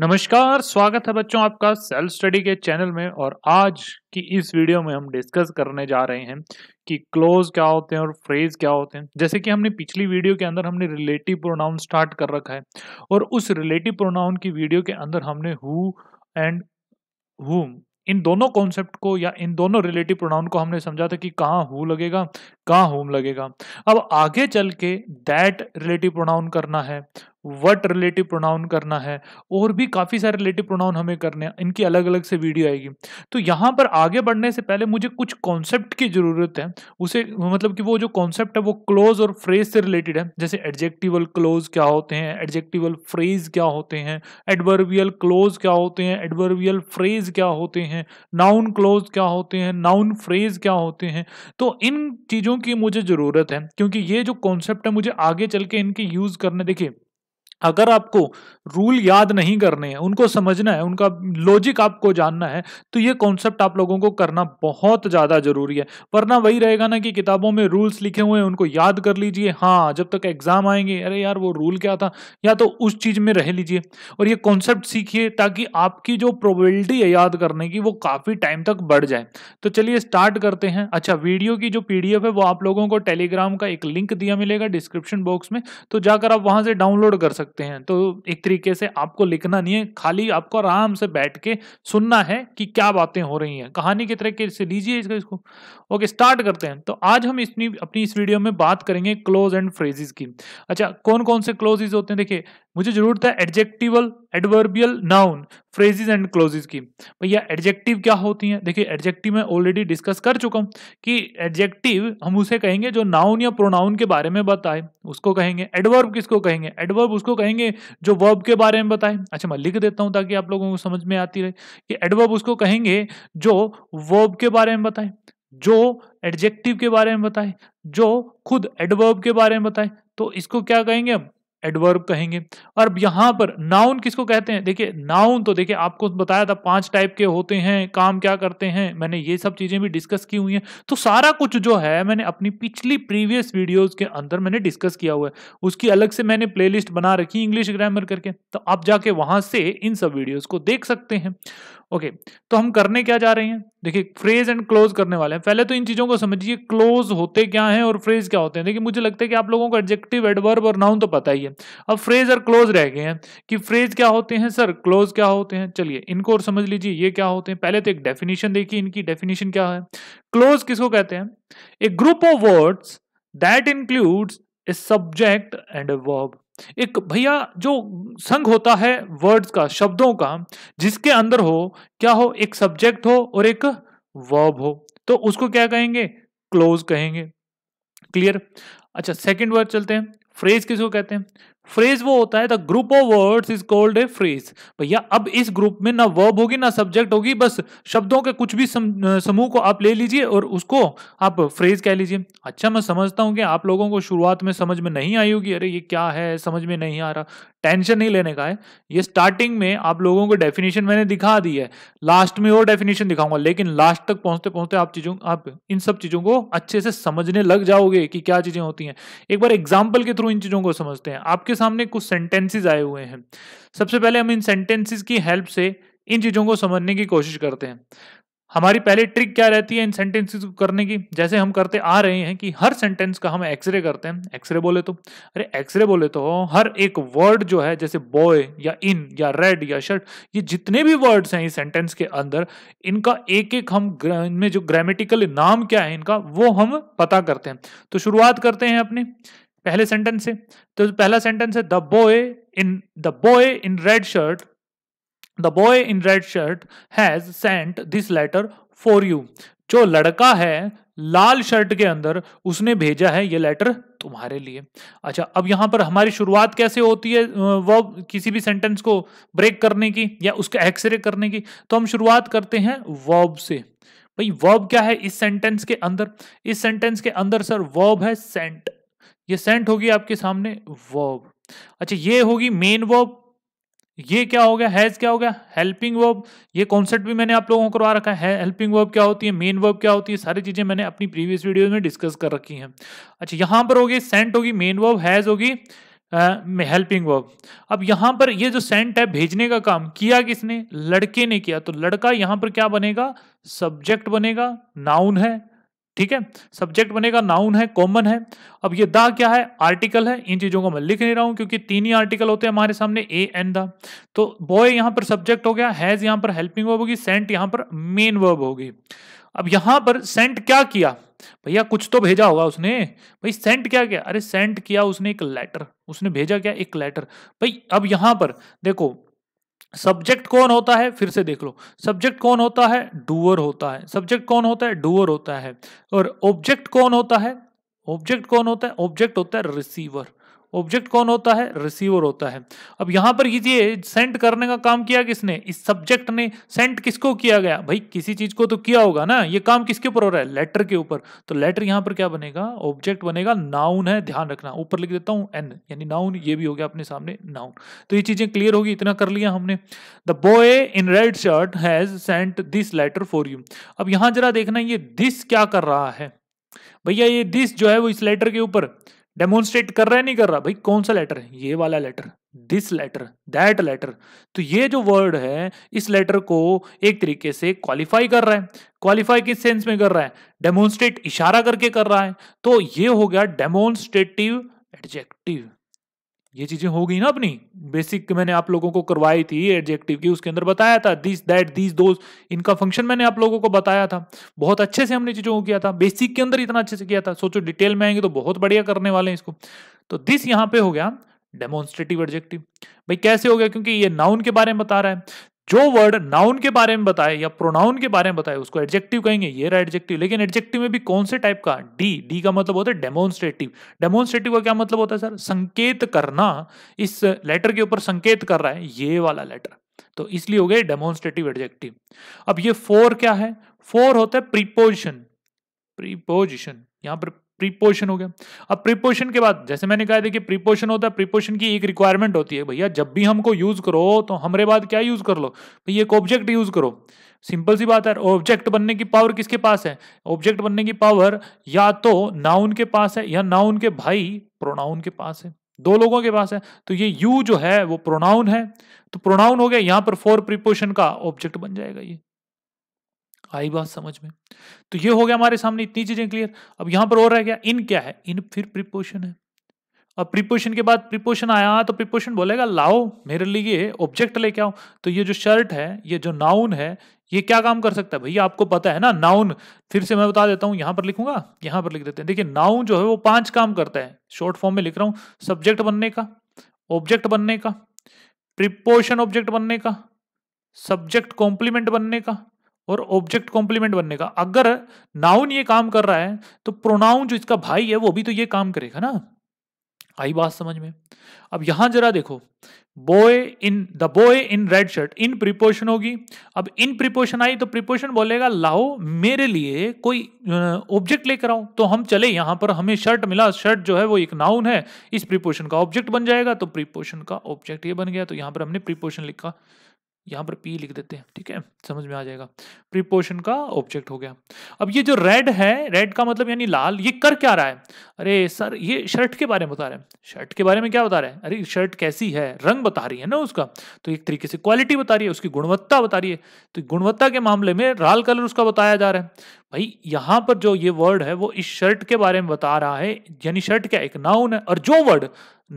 नमस्कार स्वागत है बच्चों आपका सेल्फ स्टडी के चैनल में और आज की इस वीडियो में हम डिस्कस करने जा रहे हैं कि क्लोज क्या होते हैं और फ्रेज क्या होते हैं जैसे कि हमने पिछली वीडियो के अंदर हमने रिलेटिव प्रोनाउन स्टार्ट कर रखा है और उस रिलेटिव प्रोनाउन की वीडियो के अंदर हमने हु एंड हुम इन दोनों कॉन्सेप्ट को या इन दोनों रिलेटिव प्रोनाउन को हमने समझा था कि कहाँ हु लगेगा कहाँ होम लगेगा अब आगे चल के दैट रिलेटिव प्रोनाउन करना है वट रिलेटिव प्रोनाउन करना है और भी काफ़ी सारे रिलेटिव प्रोनाउन हमें करने हैं इनकी अलग अलग से वीडियो आएगी तो यहाँ पर आगे बढ़ने से पहले मुझे कुछ कॉन्सेप्ट की ज़रूरत है उसे मतलब कि वो जो कॉन्सेप्ट है वो क्लोज और फ्रेज से रिलेटेड है जैसे एडजेक्टिवल क्लोज क्या होते हैं एडजेक्टिवल फ्रेज क्या होते हैं एडवर्बियल क्लोज क्या होते हैं एडवर्बियल फ्रेज क्या होते हैं नाउन क्लोज क्या होते हैं नाउन फ्रेज क्या होते हैं तो इन चीज़ों की मुझे ज़रूरत है क्योंकि ये जो कॉन्सेप्ट है मुझे आगे चल के इनके यूज़ करने देखिए अगर आपको रूल याद नहीं करने हैं उनको समझना है उनका लॉजिक आपको जानना है तो ये कॉन्सेप्ट आप लोगों को करना बहुत ज़्यादा ज़रूरी है वरना वही रहेगा ना कि किताबों में रूल्स लिखे हुए हैं उनको याद कर लीजिए हाँ जब तक एग्ज़ाम आएंगे अरे यार वो रूल क्या था या तो उस चीज़ में रह लीजिए और ये कॉन्सेप्ट सीखिए ताकि आपकी जो प्रोबेबिलिटी है याद करने की वो काफ़ी टाइम तक बढ़ जाए तो चलिए स्टार्ट करते हैं अच्छा वीडियो की जो पी है वो आप लोगों को टेलीग्राम का एक लिंक दिया मिलेगा डिस्क्रिप्शन बॉक्स में तो जाकर आप वहाँ से डाउनलोड कर सकते सकते हैं तो एक तरीके से आपको लिखना नहीं है खाली आपको आराम से बैठ के सुनना है कि क्या बातें हो रही हैं कहानी की तरीके से लीजिए इसको इसको ओके स्टार्ट करते हैं तो आज हम इसनी अपनी इस वीडियो में बात करेंगे क्लोज एंड फ्रेजेस की अच्छा कौन कौन से क्लोजेज होते हैं देखिए मुझे जरूरत है adjectival adverbial noun phrases and clauses की भैया एडजेक्टिव क्या होती हैं देखिए एडजेक्टिव मैं ऑलरेडी डिस्कस कर चुका हूँ कि एडजेक्टिव हम उसे कहेंगे जो नाउन या प्रोनाउन के बारे में बताए उसको कहेंगे एडवर्ब किसको कहेंगे एडवर्ब उसको कहेंगे जो वर्ब के बारे में बताए अच्छा मैं लिख देता हूँ ताकि आप लोगों को समझ में आती रहे कि एडवर्ब उसको कहेंगे जो वर्ब के बारे में बताए जो एडजेक्टिव के बारे में बताए जो खुद एडवर्ब के बारे में बताए तो इसको क्या कहेंगे हम एडवर्ब कहेंगे और यहाँ पर नाउन किसको कहते हैं देखिए नाउन तो देखिए आपको तो बताया था पांच टाइप के होते हैं काम क्या करते हैं मैंने ये सब चीज़ें भी डिस्कस की हुई हैं तो सारा कुछ जो है मैंने अपनी पिछली प्रीवियस वीडियोज़ के अंदर मैंने डिस्कस किया हुआ है उसकी अलग से मैंने प्लेलिस्ट बना रखी इंग्लिश ग्रामर करके तो आप जाके वहां से इन सब वीडियोज़ को देख सकते हैं ओके okay, तो हम करने क्या जा रहे हैं देखिए फ्रेज एंड क्लोज करने वाले हैं पहले तो इन चीजों को समझिए क्लोज होते क्या हैं और फ्रेज क्या होते हैं देखिए मुझे लगता है कि आप लोगों को एडजेक्टिव एडवर्ब और नाउन तो पता ही है अब फ्रेज और क्लोज रह गए हैं कि फ्रेज क्या होते हैं सर क्लोज क्या होते हैं चलिए इनको और समझ लीजिए ये क्या होते हैं पहले तो एक डेफिनेशन देखिए इनकी डेफिनेशन क्या है क्लोज किसको कहते हैं a group of words that includes a subject and a verb एक भैया जो संघ होता है वर्ड्स का शब्दों का जिसके अंदर हो क्या हो एक सब्जेक्ट हो और एक वर्ब हो तो उसको क्या कहेंगे क्लोज कहेंगे क्लियर अच्छा सेकंड वर्ड चलते हैं फ्रेज किसको कहते हैं फ्रेज वो होता है the group of words is called a phrase भैया अब इस ग्रुप में ना वर्ब होगी ना सब्जेक्ट होगी बस शब्दों के कुछ भी समूह को आप ले लीजिए और उसको आप फ्रेज कह लीजिए अच्छा मैं समझता हूँ कि आप लोगों को शुरुआत में समझ में नहीं आई होगी अरे ये क्या है समझ में नहीं आ रहा टेंशन नहीं लेने का है ये स्टार्टिंग में आप लोगों को डेफिनेशन मैंने दिखा दी है लास्ट में और डेफिनेशन दिखाऊंगा लेकिन लास्ट तक पहुंचते पहुंचते आप चीज़ों आप इन सब चीज़ों को अच्छे से समझने लग जाओगे कि क्या चीज़ें होती हैं एक बार एग्जाम्पल के थ्रू इन चीज़ों को समझते हैं आपके आपके सामने कुछ सेंटेंसेस आए हुए हैं सबसे पहले हम इन सेंटेंसेस की हेल्प से इन चीज़ों को समझने की कोशिश करते हैं हमारी पहली ट्रिक क्या रहती है इन सेंटेंसेस को करने की जैसे हम करते आ रहे हैं कि हर सेंटेंस का हम एक्सरे करते हैं एक्सरे बोले तो अरे एक्सरे बोले तो हर एक वर्ड जो है जैसे बॉय या इन या रेड या शर्ट ये जितने भी वर्ड्स हैं इस सेंटेंस के अंदर इनका एक एक हम इनमें जो ग्रामेटिकल नाम क्या है इनका वो हम पता करते हैं तो शुरुआत करते हैं अपनी पहले सेंटेंस से तो पहला सेंटेंस है the boy in the boy in red shirt the boy in red shirt has sent this letter for you जो लड़का है लाल शर्ट के अंदर उसने भेजा है ये लेटर तुम्हारे लिए अच्छा अब यहां पर हमारी शुरुआत कैसे होती है वो किसी भी सेंटेंस को ब्रेक करने की या उसके एक्सरे करने की तो हम शुरुआत करते हैं वर्ब से भाई वर्ब क्या है इस सेंटेंस के अंदर इस सेंटेंस के अंदर सर वर्ब है सेंट ये सेंट होगी आपके सामने वर्ब अच्छा ये होगी मेन वर्ब ये क्या हो गया हैज क्या हो गया हेल्पिंग वर्ब ये कॉन्सेप्ट भी मैंने आप लोगों को करवा रखा है हेल्पिंग वर्ब क्या होती है मेन वर्ब क्या होती है सारी चीजें मैंने अपनी प्रीवियस वीडियो में डिस्कस कर रखी हैं अच्छा यहाँ पर होगी सेंट होगी मेन वर्ब हैज होगी हेल्पिंग वर्ब अब यहाँ पर ये जो सेंट है भेजने का काम किया किसने लड़के ने किया तो लड़का यहाँ पर क्या बनेगा सब्जेक्ट बनेगा नाउन है ठीक है सब्जेक्ट बनेगा नाउन है कॉमन है अब ये दा क्या है आर्टिकल है इन चीजों को मैं लिख नहीं रहा हूं क्योंकि तीन ही आर्टिकल होते हैं हमारे सामने ए एन दा तो बॉय यहां पर सब्जेक्ट हो गया हैज यहां पर हेल्पिंग वर्ब होगी सेंट यहां पर मेन वर्ब होगी अब यहां पर सेंट क्या किया भैया कुछ तो भेजा होगा उसने भाई सेंट क्या किया अरे सेंट किया उसने एक लेटर उसने भेजा क्या एक लेटर भाई अब यहां पर देखो सब्जेक्ट कौन होता है फिर से देख लो सब्जेक्ट कौन होता है डूअर होता है सब्जेक्ट कौन होता है डूअर होता है और ऑब्जेक्ट कौन होता है ऑब्जेक्ट कौन होता है ऑब्जेक्ट होता है रिसीवर ऑब्जेक्ट कौन होता है रिसीवर होता है अब यहां पर कीजिए सेंड करने का काम किया किसने इस सब्जेक्ट ने सेंड किसको किया गया भाई किसी चीज को तो किया होगा ना ये काम किसके ऊपर हो रहा है लेटर के ऊपर तो लेटर यहां पर क्या बनेगा ऑब्जेक्ट बनेगा नाउन है ध्यान रखना ऊपर लिख देता हूं एन यानी नाउन ये भी हो गया अपने सामने नाउन तो ये चीजें क्लियर होगी इतना कर लिया हमने the boy in red shirt has sent this letter for you अब यहां जरा देखना ये दिस क्या कर रहा है भैया ये दिस जो है वो इस लेटर के ऊपर डेमोन्स्ट्रेट कर रहा है नहीं कर रहा भाई कौन सा लेटर है ये वाला letter this letter that letter तो ये जो वर्ड है इस लेटर को एक तरीके से क्वालिफाई कर रहा है क्वालिफाई किस सेंस में कर रहा है डेमोन्स्ट्रेट इशारा करके कर रहा है तो ये हो गया डेमोन्स्ट्रेटिव एडजेक्टिव ये चीजें हो गई ना अपनी बेसिक मैंने आप लोगों को करवाई थी एडजेक्टिव की उसके अंदर बताया था दिस दैट दिस दोज इनका फंक्शन मैंने आप लोगों को बताया था बहुत अच्छे से हमने चीजों को किया था बेसिक के अंदर इतना अच्छे से किया था सोचो डिटेल में आएंगे तो बहुत बढ़िया करने वाले हैं इसको तो दिस यहाँ पे हो गया डेमोन्स्ट्रेटिव एडजेक्टिव भाई कैसे हो गया क्योंकि ये नाउन के बारे में बता रहा है जो वर्ड नाउन के बारे में बताए या प्रोनाउन के बारे में बताए उसको एडजेक्टिव कहेंगे ये रहा एडजेक्टिव लेकिन एडजेक्टिव में भी कौन से टाइप का डी डी का मतलब होता है डेमोन्स्ट्रेटिव डेमोन्स्ट्रेटिव का क्या मतलब होता है सर संकेत करना इस लेटर के ऊपर संकेत कर रहा है ये वाला लेटर तो इसलिए हो गए डेमोन्स्ट्रेटिव एडजेक्टिव अब ये फोर क्या है फोर होता है प्रीपोजिशन प्रीपोजिशन यहां पर प्रीपोशन हो गया अब प्रीपोशन के बाद जैसे मैंने कहा देखिए प्रीपोशन होता है प्रीपोशन की एक रिक्वायरमेंट होती है भैया जब भी हमको यूज करो तो हमारे बाद क्या यूज कर लो भैया एक ऑब्जेक्ट यूज करो सिंपल सी बात है ऑब्जेक्ट बनने की पावर किसके पास है ऑब्जेक्ट बनने की पावर या तो नाउन के पास है या नाउन के भाई प्रोनाउन के पास है दो लोगों के पास है तो ये यू जो है वो प्रोनाउन है तो प्रोनाउन हो गया यहां पर फोर प्रीपोशन का ऑब्जेक्ट बन जाएगा ये आई बात समझ में तो ये हो गया हमारे सामने इतनी चीजें क्लियर अब यहां पर और रह गया इन क्या है इन फिर प्रिपोशन है अब प्रिपोशन के बाद प्रिपोशन आया तो प्रिपोशन बोलेगा लाओ मेरे लिए ऑब्जेक्ट लेके आओ तो ये जो शर्ट है ये जो नाउन है ये क्या काम कर सकता है भैया आपको पता है ना नाउन फिर से मैं बता देता हूँ यहाँ पर लिखूंगा यहाँ पर लिख देते हैं देखिए नाउन जो है वो पांच काम करता है शॉर्ट फॉर्म में लिख रहा हूं सब्जेक्ट बनने का ऑब्जेक्ट बनने का प्रिपोशन ऑब्जेक्ट बनने का सब्जेक्ट कॉम्प्लीमेंट बनने का और ऑब्जेक्ट कॉम्प्लीमेंट बनने का अगर नाउन ये काम कर रहा है तो प्रोनाउन जो इसका भाई है वो भी तो ये काम करेगा ना आई बात समझ में अब यहां जरा देखो boy in the boy in red shirt in preposition होगी अब इन प्रिपोर्शन आई तो प्रिपोर्शन बोलेगा लाओ मेरे लिए कोई ऑब्जेक्ट लेकर आओ तो हम चले यहां पर हमें शर्ट मिला शर्ट जो है वो एक नाउन है इस प्रिपोर्शन का ऑब्जेक्ट बन जाएगा तो प्रिपोर्शन का ऑब्जेक्ट ये बन गया तो यहां पर हमने प्रिपोर्शन लिखा यहाँ पर पी लिख देते हैं ठीक है समझ में आ जाएगा प्रीपोशन का ऑब्जेक्ट हो गया अब ये जो रेड है रेड का मतलब यानी लाल ये कर क्या रहा है अरे सर ये शर्ट के बारे में बता रहे हैं शर्ट के बारे में क्या बता रहे हैं अरे शर्ट कैसी है रंग बता रही है ना उसका तो एक तरीके से क्वालिटी बता रही है उसकी गुणवत्ता बता रही है तो गुणवत्ता के मामले में लाल कलर उसका बताया जा रहा है भाई यहाँ पर जो ये वर्ड है वो इस शर्ट के बारे में बता रहा है यानी शर्ट क्या एक नाउन है और जो वर्ड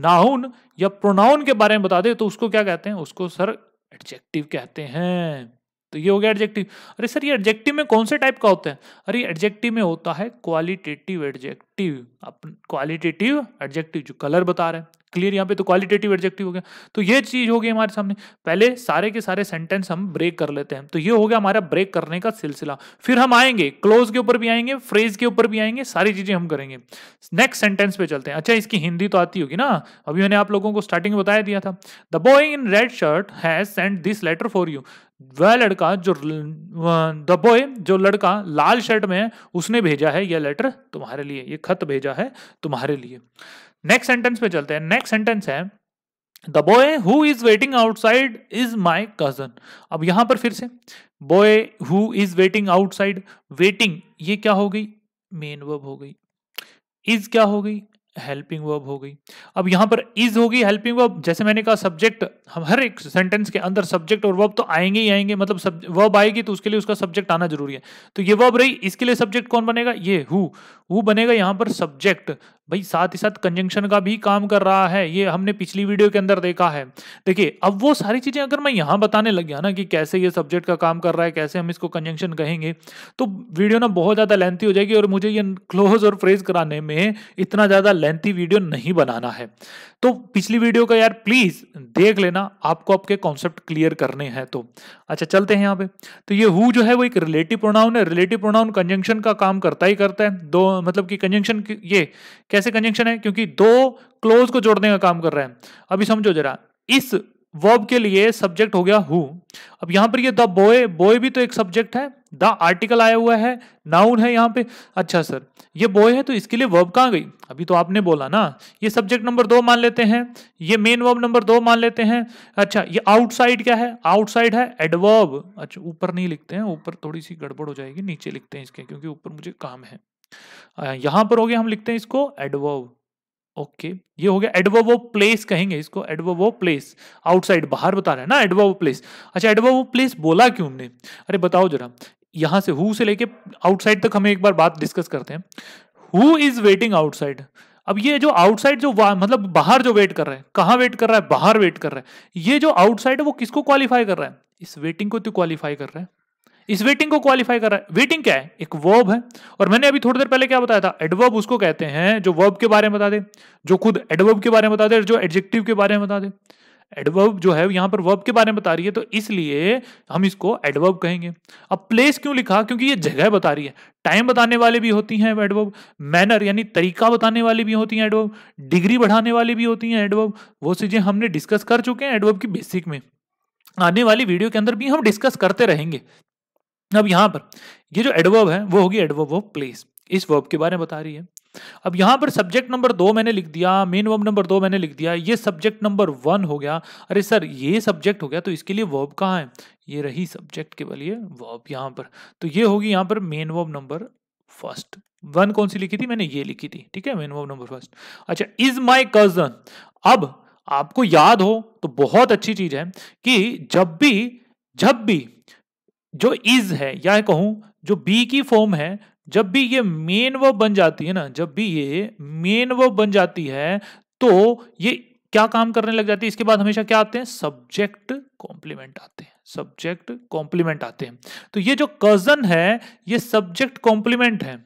नाउन या प्रोनाउन के बारे में बता दे तो उसको क्या कहते हैं उसको सर एडजेक्टिव कहते हैं तो ये हो गया एडजेक्टिव अरे सर ये एडजेक्टिव में कौन से टाइप का होता है अरे एडजेक्टिव में होता है क्वालिटेटिव एडजेक्टिव क्वालिटेटिव एडजेक्टिव जो कलर बता रहे हैं क्लियर यहाँ पे तो क्वालिटेटिव एडजेक्टिव हो गया तो ये चीज हो गई हमारे सामने पहले सारे के सारे सेंटेंस हम ब्रेक कर लेते हैं तो ये हो गया हमारा ब्रेक करने का सिलसिला फिर हम आएंगे क्लोज के ऊपर भी आएंगे फ्रेज के ऊपर भी आएंगे सारी चीजें हम करेंगे नेक्स्ट सेंटेंस पे चलते हैं अच्छा इसकी हिंदी तो आती होगी ना अभी मैंने आप लोगों को स्टार्टिंग बताया दिया था the boy in red shirt has send this letter for you वह लड़का जो द बॉय जो लड़का लाल शर्ट में है उसने भेजा है यह लेटर तुम्हारे लिए ये खत भेजा है तुम्हारे लिए नेक्स्ट सेंटेंस पे चलते हैं नेक्स्ट सेंटेंस है the boy who is waiting outside is my cousin अब यहां पर फिर से boy who is waiting outside waiting ये क्या हो गई मेन वर्ब हो गई इज क्या हो गई हेल्पिंग वर्ब हो गई अब यहां पर इज होगी हेल्पिंग वर्ब जैसे मैंने कहा सब्जेक्ट हम हर एक सेंटेंस के अंदर सब्जेक्ट और वर्ब तो आएंगे ही आएंगे मतलब वर्ब आएगी तो उसके लिए उसका सब्जेक्ट आना जरूरी है तो ये वर्ब रही इसके लिए सब्जेक्ट कौन बनेगा ये हु वो बनेगा यहाँ पर सब्जेक्ट भाई साथ ही साथ कंजंक्शन का भी काम कर रहा है ये हमने पिछली वीडियो के अंदर देखा है देखिए अब वो सारी चीजें अगर मैं यहाँ बताने लग गया ना कि कैसे ये सब्जेक्ट का काम कर रहा है कैसे हम इसको कंजंक्शन कहेंगे तो वीडियो ना बहुत ज़्यादा लेंथी हो जाएगी और मुझे ये क्लोज और फ्रेज कराने में इतना ज़्यादा लेंथी वीडियो नहीं बनाना है तो पिछली वीडियो का यार प्लीज़ देख लेना आपको आपके कॉन्सेप्ट क्लियर करने हैं तो अच्छा चलते हैं यहाँ पे तो ये हु जो है वो एक रिलेटिव प्रोनाउन है रिलेटिव प्रोनाउन कंजंक्शन का काम करता ही करता है दो मतलब कि कंजंक्शन ये कैसे कंजंक्शन है क्योंकि दो क्लोज को जोड़ने का काम कर रहे हैं अभी समझो जरा इस वर्ब के लिए सब्जेक्ट हो गया हु अब यहां पर ये द बॉय बॉय भी तो एक सब्जेक्ट है द आर्टिकल आया हुआ है नाउन है यहाँ पे अच्छा सर ये बॉय है तो इसके लिए वर्ब कहाँ गई अभी तो आपने बोला ना ये सब्जेक्ट नंबर दो मान लेते हैं ये मेन वर्ब नंबर दो मान लेते हैं अच्छा ये आउटसाइड क्या है आउटसाइड है एडवर्ब अच्छा ऊपर नहीं लिखते हैं ऊपर थोड़ी सी गड़बड़ हो जाएगी नीचे लिखते हैं इसके क्योंकि ऊपर मुझे काम है यहां पर हो गया हम लिखते हैं इसको एडवर्व ओके okay. ये हो गया एडवो प्लेस कहेंगे इसको एडवो प्लेस आउटसाइड बाहर बता रहे हैं ना एडवो प्लेस अच्छा एडवो प्लेस बोला क्यों हमने अरे बताओ जरा यहां से हु से लेके आउटसाइड तक हमें एक बार बात डिस्कस करते हैं हु इज वेटिंग आउटसाइड अब ये जो आउटसाइड जो मतलब बाहर जो वेट कर रहा है कहाँ वेट कर रहा है बाहर वेट कर रहा है ये जो आउटसाइड है वो किसको क्वालिफाई कर रहा है इस वेटिंग को तो क्वालिफाई कर रहा है इस वेटिंग को क्वालिफाई कर रहा है वेटिंग क्या है एक वर्ब है और मैंने अभी थोड़ी देर पहले क्या बताया था एडवर्ब उसको कहते हैं जो वर्ब के बारे में बता दे जो खुद एडवर्ब के बारे में बता दे जो एडजेक्टिव के बारे में बता दे एडवर्ब जो है यहां पर वर्ब के बारे में बता रही है तो इसलिए हम इसको एडवर्ब कहेंगे अब प्लेस क्यों लिखा क्योंकि ये जगह बता रही है टाइम बताने वाले भी होती हैं एडवर्ब मैनर यानी तरीका बताने वाले भी होती हैं एडवर्ब डिग्री बढ़ाने वाले भी होती हैं एडवर्ब वो चीज़ें हमने डिस्कस कर चुके हैं एडवर्ब की बेसिक में आने वाली वीडियो के अंदर भी हम डिस्कस करते रहेंगे अब यहां पर ये जो एडवर्ब है वो होगी एडवर्ब ऑफ प्लेस इस वर्ब के बारे में बता रही है अब यहां पर सब्जेक्ट नंबर दो मैंने लिख दिया मेन वर्ब नंबर दो मैंने लिख दिया ये सब्जेक्ट नंबर वन हो गया अरे सर ये सब्जेक्ट हो गया तो इसके लिए वर्ब कहाँ है ये रही सब्जेक्ट के लिए वर्ब यहां पर तो ये होगी यहां पर main verb number first one कौन सी लिखी थी मैंने ये लिखी थी ठीक है मेन वर्ब नंबर फर्स्ट अच्छा इज माई कजन अब आपको याद हो तो बहुत अच्छी चीज है कि जब भी जब भी जो इज है या कहूं जो बी की फॉर्म है जब भी ये मेन वर्ब बन जाती है ना जब भी ये मेन वर्ब बन जाती है तो ये क्या काम करने लग जाती है इसके बाद हमेशा क्या आते हैं सब्जेक्ट कॉम्प्लीमेंट आते हैं सब्जेक्ट कॉम्प्लीमेंट आते हैं तो ये जो कजन है ये सब्जेक्ट कॉम्प्लीमेंट है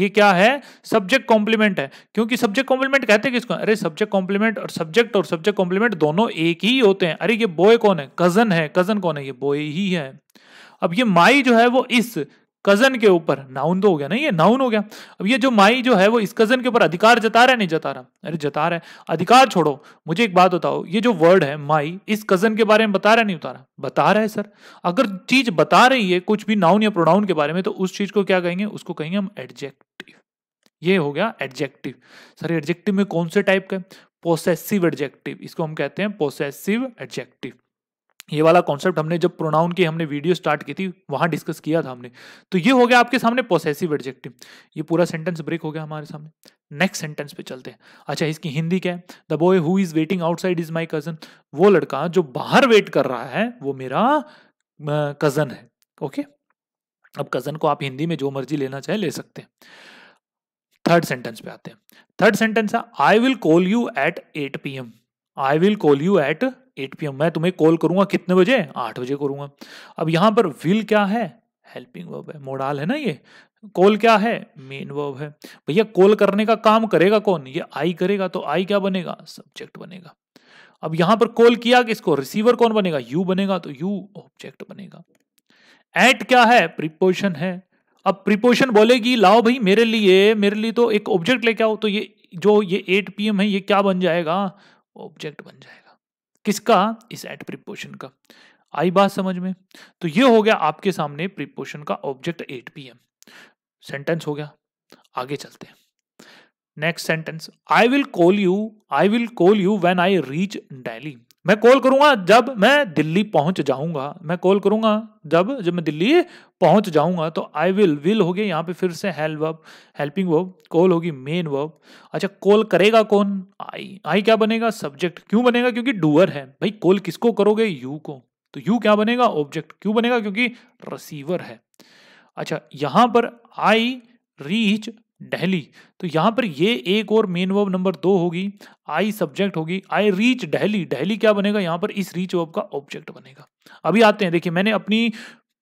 ये क्या है सब्जेक्ट कॉम्प्लीमेंट है क्योंकि सब्जेक्ट कॉम्प्लीमेंट कहते हैं किसको अरे सब्जेक्ट कॉम्प्लीमेंट और सब्जेक्ट और सब्जेक्ट कॉम्प्लीमेंट दोनों एक ही होते हैं अरे ये बॉय कौन है कजन है कजन कौन है ये बॉय ही है अब ये माई जो है वो इस कजन के ऊपर नाउन तो हो गया ना ये नाउन हो गया अब ये जो माई जो है वो इस कजन के ऊपर अधिकार जता रहा है नहीं जता रहा अरे जता रहा है अधिकार छोड़ो मुझे एक बात बताओ ये जो वर्ड है माई इस कजन के बारे में बता रहा नहीं उतारा बता रहा है सर अगर चीज बता रही है कुछ भी नाउन या प्रोनाउन के बारे में तो उस चीज को क्या कहेंगे उसको कहेंगे हम एडजेक्टिव ये हो गया एडजेक्टिव सर एडजेक्टिव में कौन से टाइप का पोसेसिव एडजेक्टिव इसको हम कहते हैं पोसेसिव एडजेक्टिव ये वाला कॉन्सेप्ट हमने जब प्रोनाउन की हमने वीडियो स्टार्ट की थी वहां डिस्कस किया था हमने तो ये हो गया आपके सामने पोसेसिव एडजेक्टिव ये पूरा सेंटेंस ब्रेक हो गया हमारे सामने नेक्स्ट सेंटेंस पे चलते हैं अच्छा इसकी हिंदी क्या है the boy who is waiting outside is my cousin वो लड़का जो बाहर वेट कर रहा है वो मेरा कजन है ओके अब कजन को आप हिंदी में जो मर्जी लेना चाहे ले सकते हैं थर्ड सेंटेंस पे आते हैं थर्ड सेंटेंस है I will call you at eight P I will call you at eight P मैं तुम्हें कॉल करूंगा कितने बजे आठ बजे करूंगा अब यहाँ पर विल क्या है हेल्पिंग वर्ब है मोडाल है ना ये कॉल क्या है मेन वर्ब है भैया कॉल करने का काम करेगा कौन ये आई करेगा तो आई क्या बनेगा सब्जेक्ट बनेगा अब यहां पर कॉल किया किसको रिसीवर कौन बनेगा यू बनेगा तो यू ऑब्जेक्ट बनेगा एट क्या है प्रिपोशन है अब प्रिपोशन बोलेगी लाओ भाई मेरे लिए मेरे लिए तो एक ऑब्जेक्ट लेके आओ तो ये जो ये एट पी है ये क्या बन जाएगा ऑब्जेक्ट बन जाएगा किसका इस एट प्रिपोशन का आई बात समझ में तो ये हो गया आपके सामने प्रिपोशन का object at P M sentence हो गया आगे चलते हैं next sentence I will call you I will call you when I reach Delhi मैं कॉल करूंगा जब मैं दिल्ली पहुंच जाऊंगा मैं कॉल करूंगा जब जब मैं दिल्ली पहुंच जाऊंगा तो आई विल विल हो गया यहाँ पे फिर से help verb helping verb call होगी मेन वर्ब अच्छा कॉल करेगा कौन आई आई क्या बनेगा सब्जेक्ट क्यों बनेगा क्योंकि डूअर है भाई कॉल किसको करोगे यू को तो यू क्या बनेगा ऑब्जेक्ट क्यों बनेगा क्योंकि रिसीवर है अच्छा यहाँ पर आई रीच दहली तो यहाँ पर ये एक और मेन वर्ब नंबर दो होगी आई सब्जेक्ट होगी आई रीच डेहली डेहली क्या बनेगा यहाँ पर इस रीच वर्ब का ऑब्जेक्ट बनेगा अभी आते हैं देखिए मैंने अपनी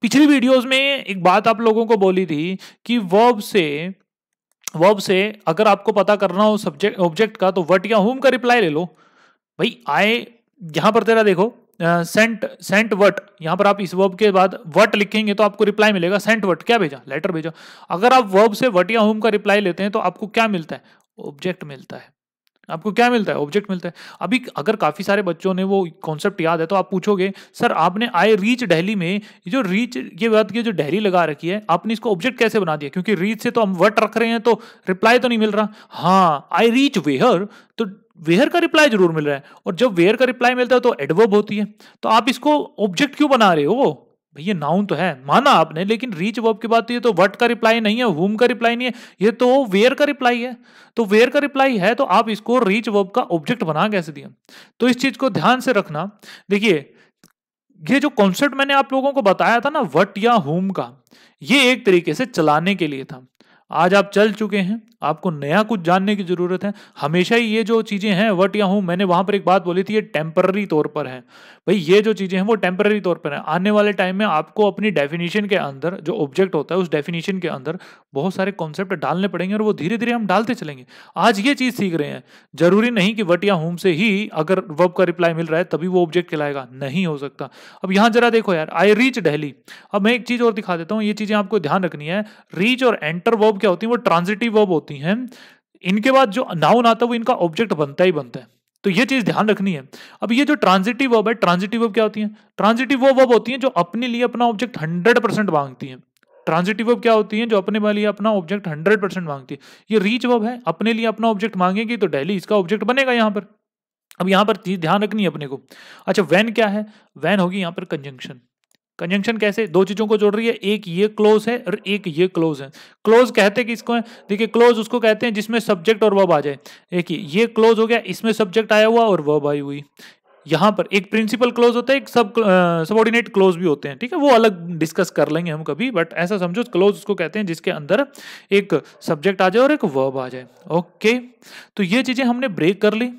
पिछली वीडियोस में एक बात आप लोगों को बोली थी कि वर्ब से वर्ब से अगर आपको पता करना हो सब्जेक्ट ऑब्जेक्ट का तो वट या होम का रिप्लाई ले लो भाई आए यहाँ पर तेरा देखो सेंट सेंट वट यहाँ पर आप इस वर्ब के बाद वट लिखेंगे तो आपको रिप्लाई मिलेगा सेंट वट क्या भेजा लेटर भेजा अगर आप वर्ब से वट या होम का रिप्लाई लेते हैं तो आपको क्या मिलता है ऑब्जेक्ट मिलता है आपको क्या मिलता है ऑब्जेक्ट मिलता है अभी अगर काफ़ी सारे बच्चों ने वो कॉन्सेप्ट याद है तो आप पूछोगे सर आपने आई रीच डेली में जो रीच ये बात की जो डेहरी लगा रखी है आपने इसको ऑब्जेक्ट कैसे बना दिया क्योंकि रीच से तो हम वर्ट रख रहे हैं तो रिप्लाई तो नहीं मिल रहा हाँ आई रीच वेहर तो वेयर का रिप्लाई जरूर मिल रहा है और जब वेयर का रिप्लाई मिलता है तो एडवर्ब होती है तो आप इसको ऑब्जेक्ट क्यों बना रहे हो भैया नाउन तो है माना आपने लेकिन रीच वर्ब की बात तो ये तो वट का रिप्लाई नहीं है हुम का रिप्लाई नहीं है ये तो वेयर का रिप्लाई है तो वेयर का रिप्लाई है तो आप इसको रीच वर्ब का ऑब्जेक्ट बना कैसे दिया तो इस चीज को ध्यान से रखना देखिए ये जो कॉन्सेप्ट मैंने आप लोगों को बताया था ना वट या हुम का ये एक तरीके से चलाने के लिए था आज आप चल चुके हैं आपको नया कुछ जानने की जरूरत है हमेशा ही ये जो चीजें हैं वट या हूं मैंने वहां पर एक बात बोली थी ये टेम्पररी तौर पर है भाई ये जो चीजें हैं वो टेम्पररी तौर पर है आने वाले टाइम में आपको अपनी डेफिनेशन के अंदर जो ऑब्जेक्ट होता है उस डेफिनेशन के अंदर बहुत सारे कॉन्सेप्ट डालने पड़ेंगे और वो धीरे धीरे हम डालते चलेंगे आज ये चीज सीख रहे हैं जरूरी नहीं कि वट या हूम से ही अगर वब का रिप्लाई मिल रहा है तभी वो ऑब्जेक्ट खिलाएगा नहीं हो सकता अब यहां जरा देखो यार आई रीच डेली अब मैं एक चीज और दिखा देता हूँ ये चीजें आपको ध्यान रखनी है रीच और एंटर वर्ब क्या होती है वो ट्रांजिटिव वर्ब होती होती हैं इनके बाद जो नाउन आता है वो इनका ऑब्जेक्ट बनता ही बनता है तो ये चीज ध्यान रखनी है अब ये जो ट्रांजिटिव वर्ब है ट्रांजिटिव वर्ब क्या होती है ट्रांजिटिव वो वर्ब होती है जो अपने लिए अपना ऑब्जेक्ट हंड्रेड परसेंट मांगती है ट्रांजिटिव वर्ब क्या होती है जो अपने लिए अपना ऑब्जेक्ट हंड्रेड परसेंट मांगती है ये रीच वर्ब है अपने लिए अपना ऑब्जेक्ट मांगेगी तो डेली इसका ऑब्जेक्ट बनेगा यहाँ पर अब यहाँ पर चीज ध्यान रखनी है अपने को अच्छा वैन क्या है वैन होगी यहाँ पर कंजंक्शन कंजंक्शन कैसे दो चीजों को जोड़ रही है एक ये क्लोज है और एक ये क्लोज है क्लोज कहते किसको है देखिए क्लोज उसको कहते हैं जिसमें सब्जेक्ट और वर्ब आ जाए देखिए ये क्लोज हो गया इसमें सब्जेक्ट आया हुआ और वर्ब आई हुई यहाँ पर एक प्रिंसिपल क्लोज होता है एक सब सबॉर्डिनेट क्लोज भी होते हैं ठीक है वो अलग डिस्कस कर लेंगे हम कभी बट ऐसा समझो क्लोज उसको कहते हैं जिसके अंदर एक सब्जेक्ट आ जाए और एक वर्ब आ जाए ओके तो ये चीज़ें हमने ब्रेक कर ली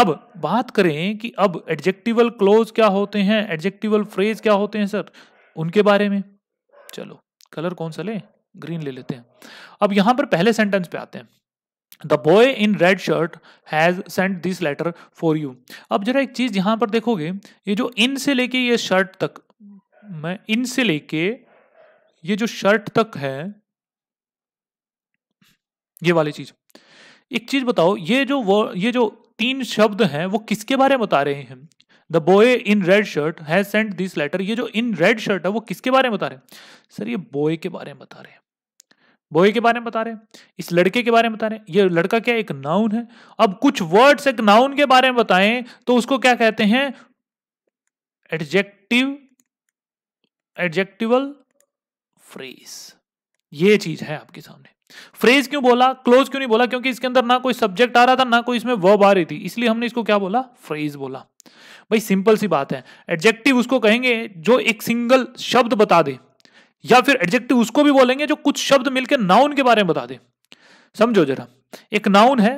अब बात करें कि अब एडजेक्टिवल क्लोज क्या होते हैं एडजेक्टिवल फ्रेज क्या होते हैं सर उनके बारे में चलो कलर कौन सा ले ग्रीन ले लेते हैं अब यहां पर पहले सेंटेंस पे आते हैं the boy in red shirt has sent this letter for you अब जरा एक चीज यहां पर देखोगे ये जो इन से लेके ये शर्ट तक मैं इन से लेके ये जो शर्ट तक है ये वाली चीज एक चीज बताओ ये जो वो ये जो तीन शब्द हैं वो किसके बारे में बता रहे हैं the boy in red shirt has sent this letter ये जो इन रेड शर्ट है वो किसके बारे में बता रहे हैं सर ये बॉय के बारे में बता रहे हैं बॉय के बारे में बता रहे हैं इस लड़के के बारे में बता रहे हैं ये लड़का क्या एक नाउन है अब कुछ वर्ड्स एक नाउन के बारे में बताएं तो उसको क्या कहते हैं एडजेक्टिव एडजेक्टिवल फ्रेज ये चीज है आपके सामने फ्रेज क्यों बोला क्लोज क्यों नहीं बोला क्योंकि इसके अंदर ना कोई सब्जेक्ट आ रहा था ना कोई इसमें वर्ब आ रही थी इसलिए हमने इसको क्या बोला फ्रेज बोला भाई सिंपल सी बात है एडजेक्टिव उसको कहेंगे जो एक सिंगल शब्द बता दे या फिर एडजेक्टिव उसको भी बोलेंगे जो कुछ शब्द मिलकर नाउन के बारे में बता दे समझो जरा एक नाउन है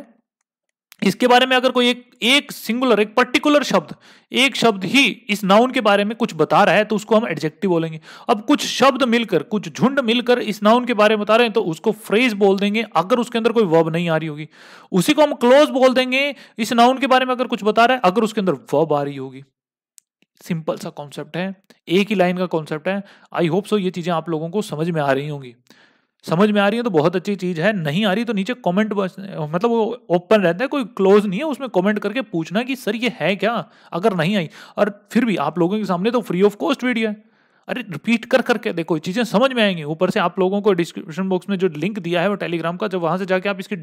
इसके बारे में अगर कोई एक एक सिंगुलर एक पर्टिकुलर शब्द एक शब्द ही इस नाउन के बारे में कुछ बता रहा है तो उसको हम एडजेक्टिव बोलेंगे अब कुछ शब्द मिलकर कुछ झुंड मिलकर इस नाउन के बारे में बता रहे हैं तो उसको फ्रेज बोल देंगे अगर उसके अंदर कोई वर्ब नहीं आ रही होगी उसी को हम क्लोज बोल देंगे इस नाउन के बारे में अगर कुछ बता रहा है अगर उसके अंदर वर्ब आ रही होगी सिंपल सा कॉन्सेप्ट है एक ही लाइन का कॉन्सेप्ट है आई होप सो ये चीज़ें आप लोगों को समझ में आ रही होंगी समझ में आ रही है तो बहुत अच्छी चीज़ है नहीं आ रही तो नीचे कमेंट मतलब वो ओपन रहता है कोई क्लोज नहीं है उसमें कमेंट करके पूछना कि सर ये है क्या अगर नहीं आई और फिर भी आप लोगों के सामने तो फ्री ऑफ कॉस्ट वीडियो है अरे रिपीट कर करके देखो चीज़ें समझ में आएंगी ऊपर से आप लोगों को डिस्क्रिप्शन बॉक्स में जो लिंक दिया है वो टेलीग्राम का जब वहां से जाके आप इसकी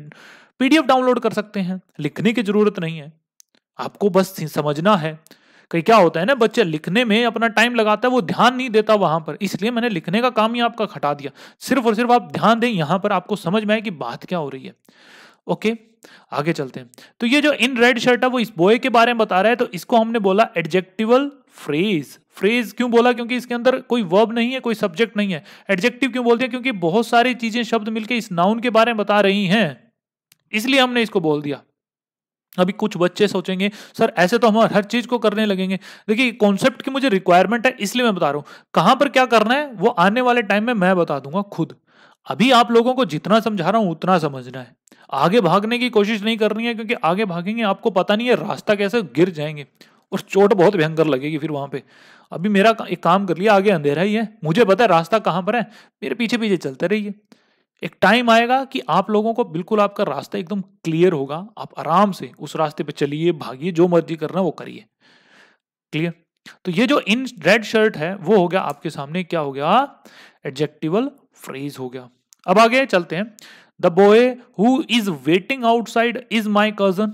पीडीएफ डाउनलोड कर सकते हैं लिखने की ज़रूरत नहीं है आपको बस समझना है कहीं क्या होता है ना बच्चे लिखने में अपना टाइम लगाता है वो ध्यान नहीं देता वहां पर इसलिए मैंने लिखने का काम ही आपका खटा दिया सिर्फ और सिर्फ आप ध्यान दें यहां पर आपको समझ में आए कि बात क्या हो रही है ओके आगे चलते हैं तो ये जो इन रेड शर्ट है वो इस बॉय के बारे में बता रहा है तो इसको हमने बोला एडजेक्टिवल फ्रेज फ्रेज क्यों बोला क्योंकि इसके अंदर कोई वर्ब नहीं है कोई सब्जेक्ट नहीं है एडजेक्टिव क्यों बोलते हैं क्योंकि बहुत सारी चीजें शब्द मिलकर इस नाउन के बारे में बता रही हैं इसलिए हमने इसको बोल दिया अभी कुछ बच्चे सोचेंगे सर ऐसे तो हम हर चीज को करने लगेंगे देखिए कॉन्सेप्ट की मुझे रिक्वायरमेंट है इसलिए मैं बता रहा हूं कहां पर क्या करना है वो आने वाले टाइम में मैं बता दूंगा खुद अभी आप लोगों को जितना समझा रहा हूं उतना समझना है आगे भागने की कोशिश नहीं करनी है क्योंकि आगे भागेंगे आपको पता नहीं है रास्ता कैसे गिर जाएंगे और चोट बहुत भयंकर लगेगी फिर वहां पे अभी मेरा एक काम कर लिया आगे अंधेरा ही है मुझे पता है रास्ता कहां पर है मेरे पीछे पीछे चलते रहिए एक टाइम आएगा कि आप लोगों को बिल्कुल आपका रास्ता एकदम क्लियर होगा आप आराम से उस रास्ते पे चलिए भागिए जो मर्जी करना वो करिए क्लियर तो ये जो इन रेड शर्ट है वो हो गया आपके सामने क्या हो गया एडजेक्टिवल फ्रेज हो गया अब आगे चलते हैं the boy who is waiting outside is my cousin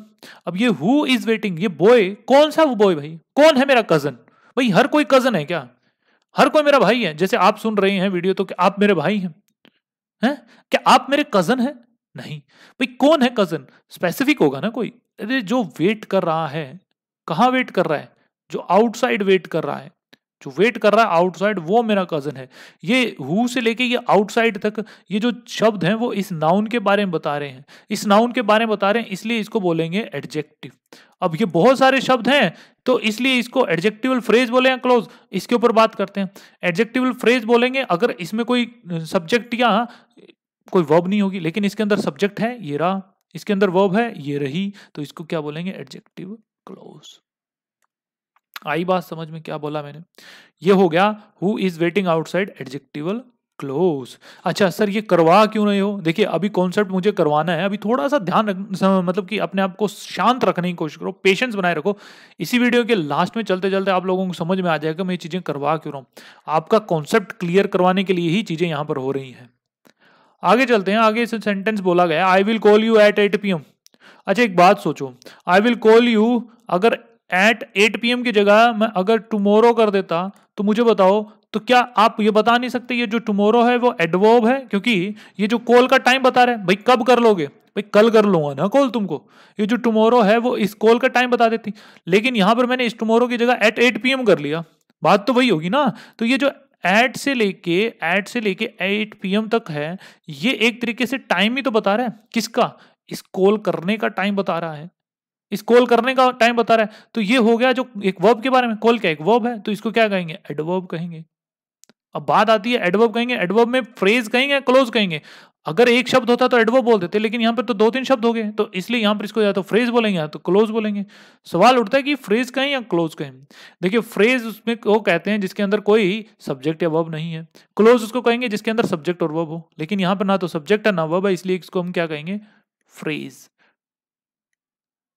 अब ये हु इज वेटिंग ये बॉय कौन सा वो बॉय भाई कौन है मेरा कजन भाई हर कोई कजन है क्या हर कोई मेरा भाई है जैसे आप सुन रहे हैं वीडियो तो आप मेरे भाई हैं हैं क्या आप मेरे कजन हैं नहीं भाई कौन है कजन स्पेसिफिक होगा ना कोई अरे जो वेट कर रहा है कहाँ वेट कर रहा है जो आउटसाइड वेट कर रहा है जो वेट कर रहा है आउटसाइड वो मेरा कजन है ये हु से लेके ये आउटसाइड तक ये जो शब्द हैं वो इस नाउन के बारे में बता रहे हैं इस नाउन के बारे में बता रहे हैं इसलिए इसको बोलेंगे एडजेक्टिव अब ये बहुत सारे शब्द हैं तो इसलिए इसको एडजेक्टिवल फ्रेज बोले या क्लोज इसके ऊपर बात करते हैं एडजेक्टिवल फ्रेज बोलेंगे अगर इसमें कोई सब्जेक्ट या कोई वर्ब नहीं होगी लेकिन इसके अंदर सब्जेक्ट है ये रहा इसके अंदर वर्ब है ये रही तो इसको क्या बोलेंगे एडजेक्टिव क्लोज आई बात समझ में क्या बोला मैंने ये हो गया who is waiting outside adjectival clause अच्छा सर ये करवा क्यों नहीं हो देखिए अभी कॉन्सेप्ट मुझे करवाना है अभी थोड़ा सा ध्यान रख मतलब कि अपने आप को शांत रखने की कोशिश करो पेशेंस बनाए रखो इसी वीडियो के लास्ट में चलते चलते आप लोगों को समझ में आ जाएगा मैं ये चीज़ें करवा क्यों रहा हूँ आपका कॉन्सेप्ट क्लियर करवाने के लिए ही चीज़ें यहाँ पर हो रही हैं आगे चलते हैं आगे सेंटेंस बोला गया I will call you at eight P अच्छा एक बात सोचो आई विल कॉल यू अगर एट एट पी की जगह मैं अगर टुमोरो कर देता तो मुझे बताओ तो क्या आप ये बता नहीं सकते ये जो टुमोरो है वो एडवोब है क्योंकि ये जो कॉल का टाइम बता रहे हैं भाई कब कर लोगे भाई कल कर लूंगा ना कॉल तुमको ये जो टुमोरो है वो इस कॉल का टाइम बता देती लेकिन यहां पर मैंने इस टुमोरो की जगह एट एट पी कर लिया बात तो वही होगी ना तो ये जो एट से लेके एट से लेके एट पी तक है ये एक तरीके से टाइम ही तो बता रहा है किसका इस कॉल करने का टाइम बता रहा है इस कॉल करने का टाइम बता रहा है तो ये हो गया जो एक वर्ब के बारे में कॉल क्या एक वर्ब है तो इसको क्या कहेंगे एडवर्ब कहेंगे अब बात आती है एडवर्ब कहेंगे एडवर्ब में फ्रेज कहेंगे क्लोज कहेंगे अगर एक शब्द होता तो एडवर्ब बोल देते लेकिन यहाँ पर तो दो तीन शब्द हो गए तो इसलिए यहाँ पर इसको या तो फ्रेज बोलेंगे या तो क्लोज बोलेंगे सवाल उठता है कि फ्रेज कहें या क्लोज कहें देखिए फ्रेज उसमें वो कहते हैं जिसके अंदर कोई सब्जेक्ट या वर्ब नहीं है क्लोज उसको कहेंगे जिसके अंदर सब्जेक्ट और वर्ब हो लेकिन यहाँ पर ना तो सब्जेक्ट है ना वर्ब है इसलिए इसको हम क्या कहेंगे फ्रेज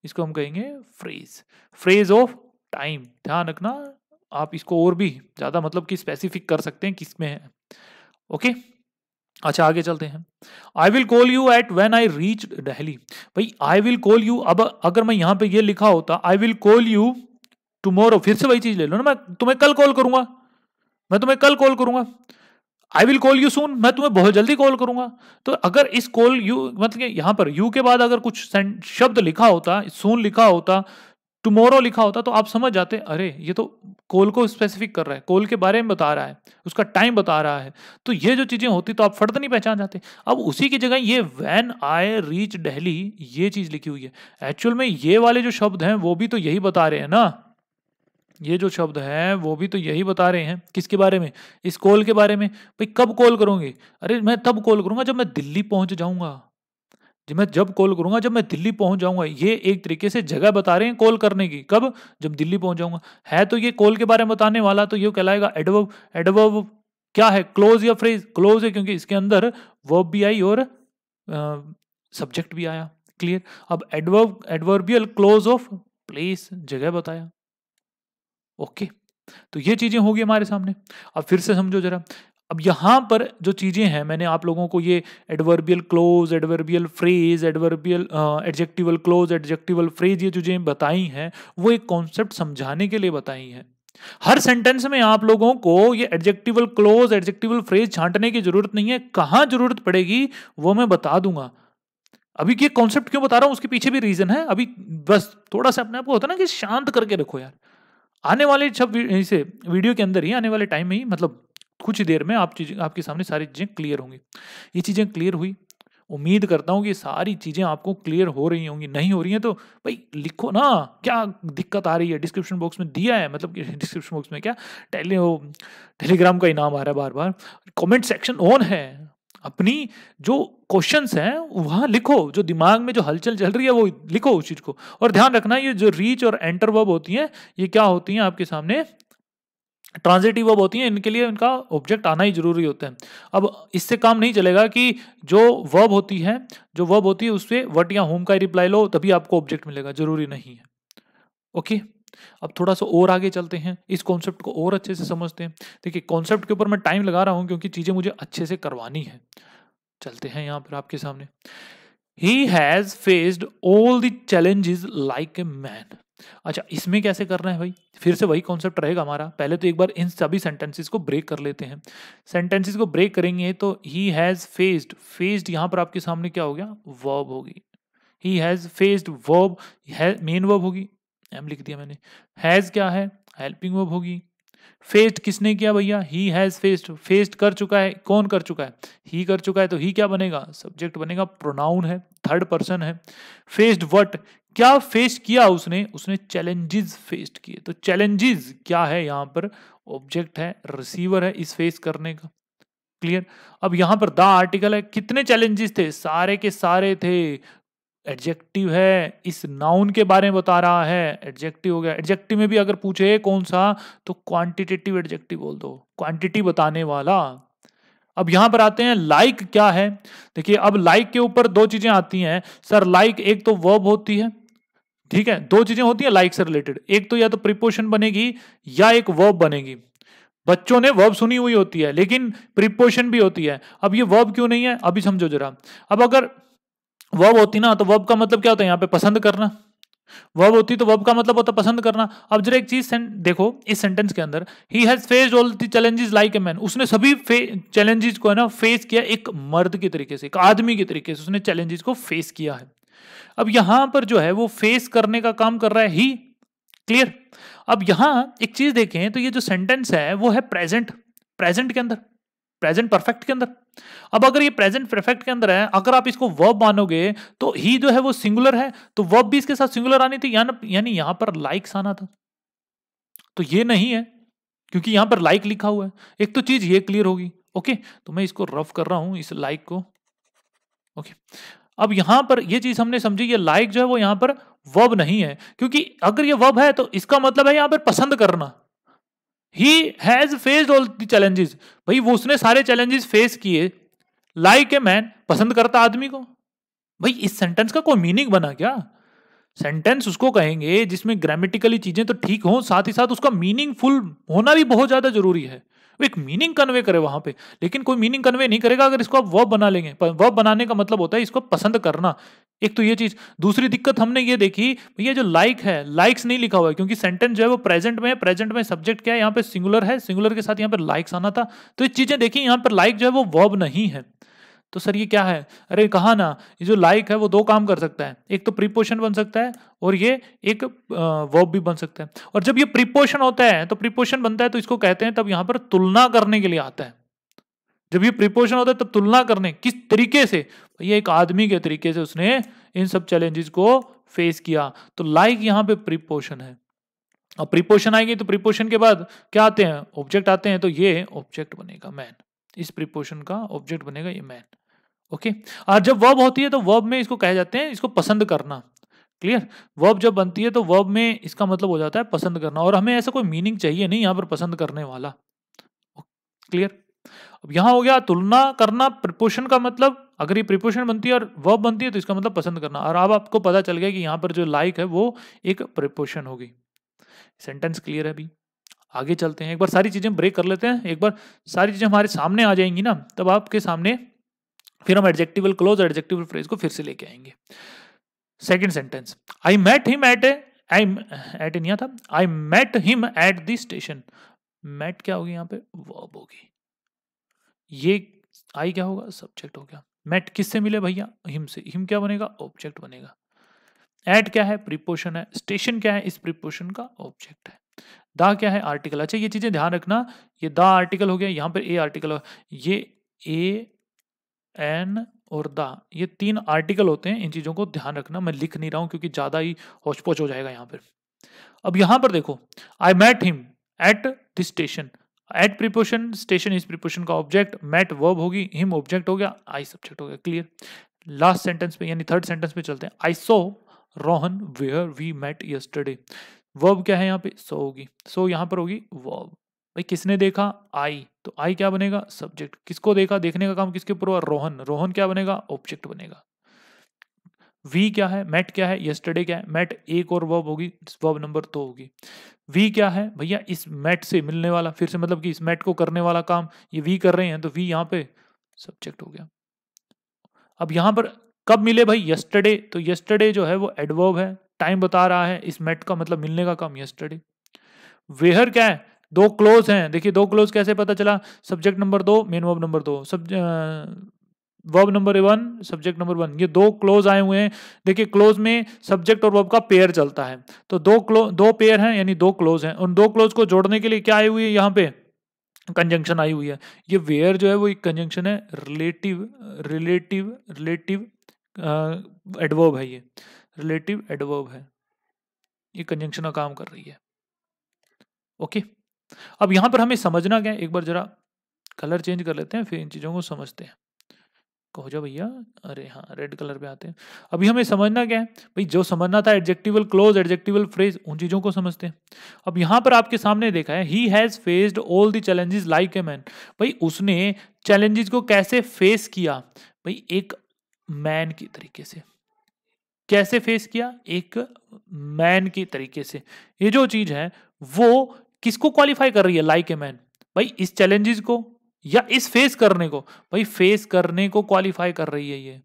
इसको हम कहेंगे फ्रेज फ्रेज ऑफ टाइम ध्यान रखना आप इसको और भी ज़्यादा मतलब कि स्पेसिफिक कर सकते हैं किस में है ओके अच्छा आगे चलते हैं I will call you at when I reach Delhi भाई आई विल कॉल यू अब अगर मैं यहाँ पे ये लिखा होता I will call you tomorrow फिर से वही चीज़ ले लो ना मैं तुम्हें कल कॉल करूंगा मैं तुम्हें कल कॉल करूंगा I will call you soon मैं तुम्हें बहुत जल्दी कॉल करूंगा तो अगर इस कॉल यू मतलब यहां पर यू के बाद अगर कुछ शब्द लिखा होता सून लिखा होता टुमोरो लिखा होता तो आप समझ जाते अरे ये तो कोल को स्पेसिफिक कर रहा है कोल के बारे में बता रहा है उसका टाइम बता रहा है तो ये जो चीज़ें होती तो आप फर्द नहीं पहचान जाते अब उसी की जगह ये वैन आई रीच डेहली ये चीज़ लिखी हुई है एक्चुअल में ये वाले जो शब्द हैं वो भी तो यही बता रहे हैं ना ये जो शब्द हैं वो भी तो यही बता रहे हैं किसके बारे में इस कॉल के बारे में भाई कब कॉल करोगे अरे मैं तब कॉल करूँगा जब मैं दिल्ली पहुँच जाऊँगा जब मैं जब कॉल करूंगा जब मैं दिल्ली पहुंच जाऊंगा ये एक तरीके से जगह बता रहे हैं कॉल करने की कब जब दिल्ली पहुंच जाऊंगा है तो ये कॉल के बारे में बताने वाला तो ये कहलाएगा एडवर्ब एडवर्ब क्या है क्लोज या फ्रेज क्लोज है क्योंकि इसके अंदर वर्ब भी आई और सब्जेक्ट भी आया क्लियर अब adverb adverbial clause of place जगह बताया ओके तो ये चीजें होगी हमारे सामने अब फिर से समझो जरा अब यहाँ पर जो चीज़ें हैं मैंने आप लोगों को ये adverbial clause adverbial phrase adverbial adjectival clause adjectival phrase ये चीज़ें बताई हैं वो एक कॉन्सेप्ट समझाने के लिए बताई हैं हर सेंटेंस में आप लोगों को ये एडजेक्टिवल क्लोज एडजेक्टिवल फ्रेज छांटने की जरूरत नहीं है कहाँ जरूरत पड़ेगी वो मैं बता दूंगा अभी ये कॉन्सेप्ट क्यों बता रहा हूँ उसके पीछे भी रीजन है अभी बस थोड़ा सा अपने आप को होता है ना कि शांत करके रखो यार आने वाले सब वीडियो के अंदर ही आने वाले टाइम में ही मतलब कुछ ही देर में आप चीज़ें आपके सामने सारी चीज़ें क्लियर होंगी ये चीज़ें क्लियर हुई उम्मीद करता हूँ कि सारी चीज़ें आपको क्लियर हो रही होंगी नहीं हो रही हैं तो भाई लिखो ना क्या दिक्कत आ रही है डिस्क्रिप्शन बॉक्स में दिया है मतलब डिस्क्रिप्शन बॉक्स में क्या टेली टेलीग्राम का इनाम आ रहा है बार बार कॉमेंट सेक्शन ऑन है अपनी जो क्वेश्चंस हैं वहाँ लिखो जो दिमाग में जो हलचल चल रही है वो लिखो उस चीज़ को और ध्यान रखना ये जो रीच और एंटर वर्ब होती हैं ये क्या होती हैं आपके सामने ट्रांजिटिव वर्ब होती हैं इनके लिए इनका ऑब्जेक्ट आना ही जरूरी होता है अब इससे काम नहीं चलेगा कि जो वर्ब होती है जो वर्ब होती है उससे वट या होम का रिप्लाई लो तभी आपको ऑब्जेक्ट मिलेगा जरूरी नहीं है ओके अब थोड़ा सा और आगे चलते हैं इस कॉन्सेप्ट को और अच्छे से समझते हैं देखिए कॉन्सेप्ट के ऊपर मैं टाइम लगा रहा हूँ क्योंकि चीज़ें मुझे अच्छे से करवानी है चलते हैं यहाँ पर आपके सामने he has faced all the challenges like a man अच्छा इसमें कैसे करना है भाई फिर से वही कॉन्सेप्ट रहेगा हमारा पहले तो एक बार इन सभी सेंटेंसेस को ब्रेक कर लेते हैं सेंटेंसेस को ब्रेक करेंगे तो ही हैज़ फेस्ड फेस्ड यहां पर आपके सामने क्या हो गया वर्ब होगी he has faced verb main verb होगी एम लिख दिया मैंने हैज़ क्या है हेल्पिंग वर्ब होगी फेस्ड किसने किया भैया ही हैज़ फेस्ड फेस्ड कर चुका है कौन कर चुका है ही कर चुका है तो ही क्या बनेगा सब्जेक्ट बनेगा प्रोनाउन है थर्ड पर्सन है फेस्ड वट क्या फेस किया उसने उसने चैलेंजेस फेस किए तो चैलेंजेस क्या है यहाँ पर ऑब्जेक्ट है रिसीवर है इस फेस करने का क्लियर अब यहाँ पर द आर्टिकल है कितने चैलेंजेस थे सारे के सारे थे एडजेक्टिव है इस नाउन के बारे में बता रहा है एडजेक्टिव हो गया एडजेक्टिव में भी अगर पूछे कौन सा तो क्वांटिटेटिव एडजेक्टिव बोल दो क्वांटिटी बताने वाला अब यहां पर आते हैं लाइक like क्या है देखिए अब लाइक like के ऊपर दो चीजें आती हैं सर लाइक like एक तो वर्ब होती है ठीक है दो चीजें होती हैं लाइक से रिलेटेड एक तो या तो प्रिपोशन बनेगी या एक वर्ब बनेगी बच्चों ने वर्ब सुनी हुई होती है लेकिन प्रिपोशन भी होती है अब ये वर्ब क्यों नहीं है अभी समझो जरा अब अगर वर्ब होती ना तो वर्ब का मतलब क्या होता है यहाँ पे पसंद करना वर्ब होती तो वर्ब का मतलब होता पसंद करना अब जरा एक चीज देखो इस सेंटेंस के अंदर he has faced all the challenges like a man उसने सभी चैलेंजेस को है ना फेस किया एक मर्द के तरीके से एक आदमी के तरीके से उसने चैलेंजेस को फेस किया है अब यहां पर जो है वो फेस करने का काम कर रहा है ही क्लियर अब यहां एक चीज देखें तो ये जो सेंटेंस है वो है प्रेजेंट प्रेजेंट के अंदर प्रेजेंट परफेक्ट के अंदर अब अगर ये प्रेजेंट परफेक्ट के अंदर है अगर आप इसको वर्ब मानोगे तो ही जो है वो सिंगुलर है तो वर्ब भी इसके साथ सिंगुलर आनी थी यानी यहां पर लाइक्स आना था तो ये नहीं है क्योंकि यहां पर लाइक लिखा हुआ है एक तो चीज ये क्लियर होगी ओके तो मैं इसको रफ कर रहा हूं इस लाइक को ओके अब यहां पर यह चीज हमने समझी ये लाइक जो है वो यहां पर वब नहीं है क्योंकि अगर ये वब है तो इसका मतलब है यहां पर पसंद करना he has faced all the challenges भाई वो उसने सारे चैलेंजेस फेस किए लाइक ए मैन पसंद करता आदमी को भाई इस सेंटेंस का कोई मीनिंग बना क्या सेंटेंस उसको कहेंगे जिसमें ग्रामेटिकली चीजें तो ठीक हो साथ ही साथ उसका मीनिंगफुल होना भी बहुत ज्यादा जरूरी है एक मीनिंग कन्वे करे वहां पे लेकिन कोई मीनिंग कन्वे नहीं करेगा अगर इसको आप वर्ब बना लेंगे वर्ब बनाने का मतलब होता है इसको पसंद करना एक तो ये चीज दूसरी दिक्कत हमने ये देखी भैया जो लाइक है लाइक्स नहीं लिखा हुआ है क्योंकि सेंटेंस जो है वो प्रेजेंट में है प्रेजेंट में सब्जेक्ट क्या है यहाँ पे सिंगुलर है सिंगुलर के साथ यहाँ पर लाइक्स आना था तो ये चीजें देखिए यहाँ पर लाइक जो है वो वर्ब नहीं है तो सर ये क्या है अरे कहा ना ये जो लाइक है वो दो काम कर सकता है एक तो प्रीपोशन बन सकता है और ये एक वर्ब भी बन सकता है और जब ये प्रीपोशन होता है तो प्रीपोशन बनता है तो इसको कहते हैं तब यहां पर तुलना करने के लिए आता है जब ये प्रिपोशन होता है तब तुलना करने किस तरीके से ये एक आदमी के तरीके से उसने इन सब चैलेंजेस को फेस किया तो लाइक यहां पर प्रिपोशन है और प्रिपोशन आएगी तो प्रिपोशन के बाद क्या आते हैं ऑब्जेक्ट आते हैं तो ये ऑब्जेक्ट बनेगा मैन इस प्रिपोर्शन का ऑब्जेक्ट बनेगा ये मैन ओके और जब वर्ब होती है तो वर्ब में इसको कहे जाते हैं इसको पसंद करना क्लियर वर्ब जब बनती है तो वर्ब में इसका मतलब हो जाता है पसंद करना और हमें ऐसा कोई मीनिंग चाहिए नहीं यहाँ पर पसंद करने वाला क्लियर अब यहाँ हो गया तुलना करना प्रिपोर्शन का मतलब अगर ये प्रिपोर्शन बनती है और वर्ब बनती है तो इसका मतलब पसंद करना और अब आपको पता चल गया कि यहाँ पर जो लाइक है वो एक प्रिपोर्शन होगी सेंटेंस क्लियर है अभी आगे चलते हैं एक बार सारी चीज़ें ब्रेक कर लेते हैं एक बार सारी चीज़ें हमारे सामने आ जाएंगी ना तब आपके सामने फिर हम एडजेक्टिवल क्लोज एडजेक्टिवल फ्रेज को फिर से लेके आएंगे second sentence I met him at I at नहीं था I met him at the station met क्या होगी यहाँ पे वर्ब होगी ये आई क्या होगा सब्जेक्ट हो गया मैट किससे मिले भैया हिम से हिम क्या बनेगा ऑब्जेक्ट बनेगा एट क्या है प्रिपोशन है स्टेशन क्या है इस प्रिपोशन का ऑब्जेक्ट है द क्या है आर्टिकल अच्छा ये चीज़ें ध्यान रखना ये द आर्टिकल हो गया यहाँ पर ए आर्टिकल ये ए एन और द ये तीन आर्टिकल होते हैं इन चीज़ों को ध्यान रखना मैं लिख नहीं रहा हूं क्योंकि ज़्यादा ही होचपोच हो जाएगा यहाँ पर अब यहां पर देखो I met him at this station at preposition station is preposition का ऑब्जेक्ट मैट वर्ब होगी हिम ऑब्जेक्ट हो गया आई सब्जेक्ट हो गया क्लियर लास्ट सेंटेंस पे यानी थर्ड सेंटेंस पे चलते हैं I saw Rohan where we met yesterday verb क्या है यहाँ पे सो होगी सो यहाँ पर होगी वर्ब भाई किसने देखा आई तो आई क्या बनेगा सब्जेक्ट किसको देखा देखने का काम किसके ऊपर हुआ रोहन रोहन क्या बनेगा ऑब्जेक्ट बनेगा वी क्या है मैट क्या है यस्टरडे क्या है मैट एक और वर्ब होगी वर्ब नंबर दो तो होगी वी क्या है भैया इस मैट से मिलने वाला फिर से मतलब कि इस मैट को करने वाला काम ये वी कर रहे हैं तो वी यहाँ पे सब्जेक्ट हो गया अब यहाँ पर कब मिले भाई यस्टरडे तो यस्टरडे जो है वो एडवर्ब है टाइम बता रहा है इस मेट का मतलब मिलने का काम यस्टरडे वेहर क्या है दो क्लोज हैं देखिए दो क्लोज कैसे पता चला सब्जेक्ट नंबर दो मेन वर्ब नंबर दो sub verb number one subject number one ये दो क्लोज आए हुए हैं देखिए क्लोज में सब्जेक्ट और वर्ब का पेयर चलता है तो दो क्लो दो पेयर हैं यानी दो क्लोज हैं उन दो क्लोज को जोड़ने के लिए क्या आई हुई है यहाँ पे कंजंक्शन आई हुई है ये वेयर जो है वो एक कंजंक्शन है रिलेटिव रिलेटिव रिलेटिव एडवर्ब है ये रिलेटिव एडवर्ब है ये कंजंक्शन का काम कर रही है ओके अब यहां पर हमें समझना क्या है एक बार जरा कलर चेंज कर लेते हैं फिर इन चीज़ों को समझते हैं कहो जाओ भैया अरे हाँ रेड कलर पे आते हैं अभी हमें समझना क्या है भाई जो समझना था एडजेक्टिवल क्लोज एडजेक्टिवल फ्रेज उन चीज़ों को समझते हैं अब यहाँ पर आपके सामने देखा है he has faced all the challenges like a man भाई उसने चैलेंजेस को कैसे फेस किया भाई एक मैन की तरीके से कैसे फेस किया एक मैन के तरीके से ये जो चीज़ है वो किसको क्वालिफाई कर रही है लाइक ए मैन भाई इस चैलेंजेस को या इस फेस करने को भाई फेस करने को क्वालिफाई कर रही है ये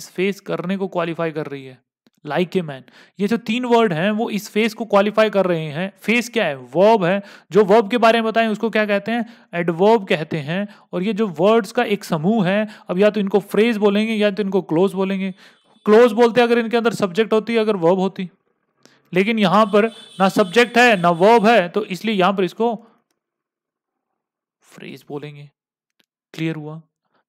इस फेस करने को क्वालिफाई कर रही है लाइक ए मैन ये जो तीन वर्ड हैं वो इस फेस को क्वालिफाई कर रहे हैं फेस क्या है वर्ब है जो वर्ब के बारे में बताएं उसको क्या कहते हैं एडवर्ब कहते हैं और ये जो वर्ड्स का एक समूह है अब या तो इनको फ्रेज बोलेंगे या तो इनको क्लोज बोलेंगे क्लोज बोलते अगर इनके अंदर सब्जेक्ट होती अगर वर्ब होती लेकिन यहां पर ना सब्जेक्ट है ना वर्ब है तो इसलिए यहां पर इसको फ्रेज बोलेंगे क्लियर हुआ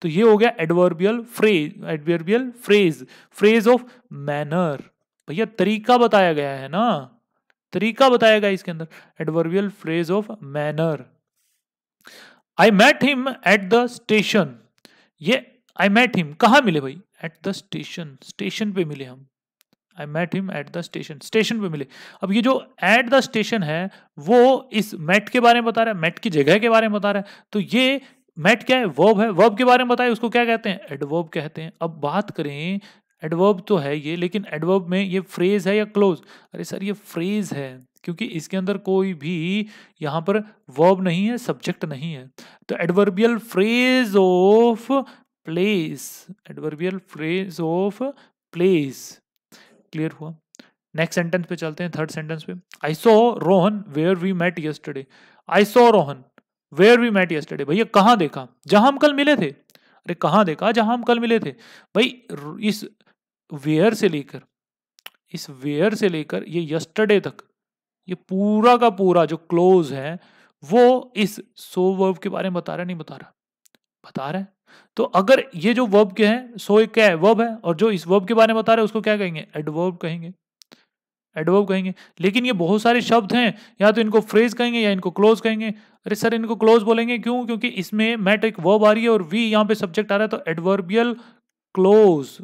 तो ये हो गया adverbial phrase adverbial phrase phrase of manner भैया तरीका बताया गया है ना तरीका बताया गया इसके अंदर adverbial phrase of manner I met him at the station ये आई मेट हिम कहा मिले भाई एट द स्टेशन स्टेशन पे मिले हम I met him at the station station पे मिले अब ये जो एट द स्टेशन है वो इस मेट के बारे में बता रहा है मेट की जगह के बारे में बता रहा है तो ये मेट क्या है वर्ब है वर्ब के बारे में बताए उसको क्या कहते हैं एडवर्ब कहते हैं अब बात करें एडवर्ब तो है ये लेकिन एडवर्ब में ये फ्रेज है या क्लोज अरे सर ये फ्रेज है क्योंकि इसके अंदर कोई भी यहाँ पर वर्ब नहीं है सब्जेक्ट नहीं है तो adverbial phrase of place adverbial phrase of place clear हुआ नेक्स्ट सेंटेंस पे चलते हैं थर्ड सेंटेंस पे I saw Rohan where we met yesterday I saw Rohan where we met yesterday भैया कहाँ देखा जहां हम कल मिले थे अरे कहाँ देखा जहां हम कल मिले थे भाई इस वेयर से लेकर इस वेयर से लेकर ये यस्टरडे तक ये पूरा का पूरा जो क्लोज है वो इस सो वर्ब के बारे में बता रहा नहीं बता रहा बता रहा है तो अगर ये जो वर्ब के हैं सो एक क्या है वर्ब है और जो इस वर्ब के बारे में बता रहे हैं उसको क्या कहेंगे एडवर्ब कहेंगे एडवर्ब कहेंगे लेकिन ये बहुत सारे शब्द हैं या तो इनको फ्रेज कहेंगे या इनको क्लोज कहेंगे अरे सर इनको क्लोज बोलेंगे क्यों क्योंकि इसमें मैट एक वर्ब आ रही है और वी यहाँ पे सब्जेक्ट आ रहा है तो adverbial clause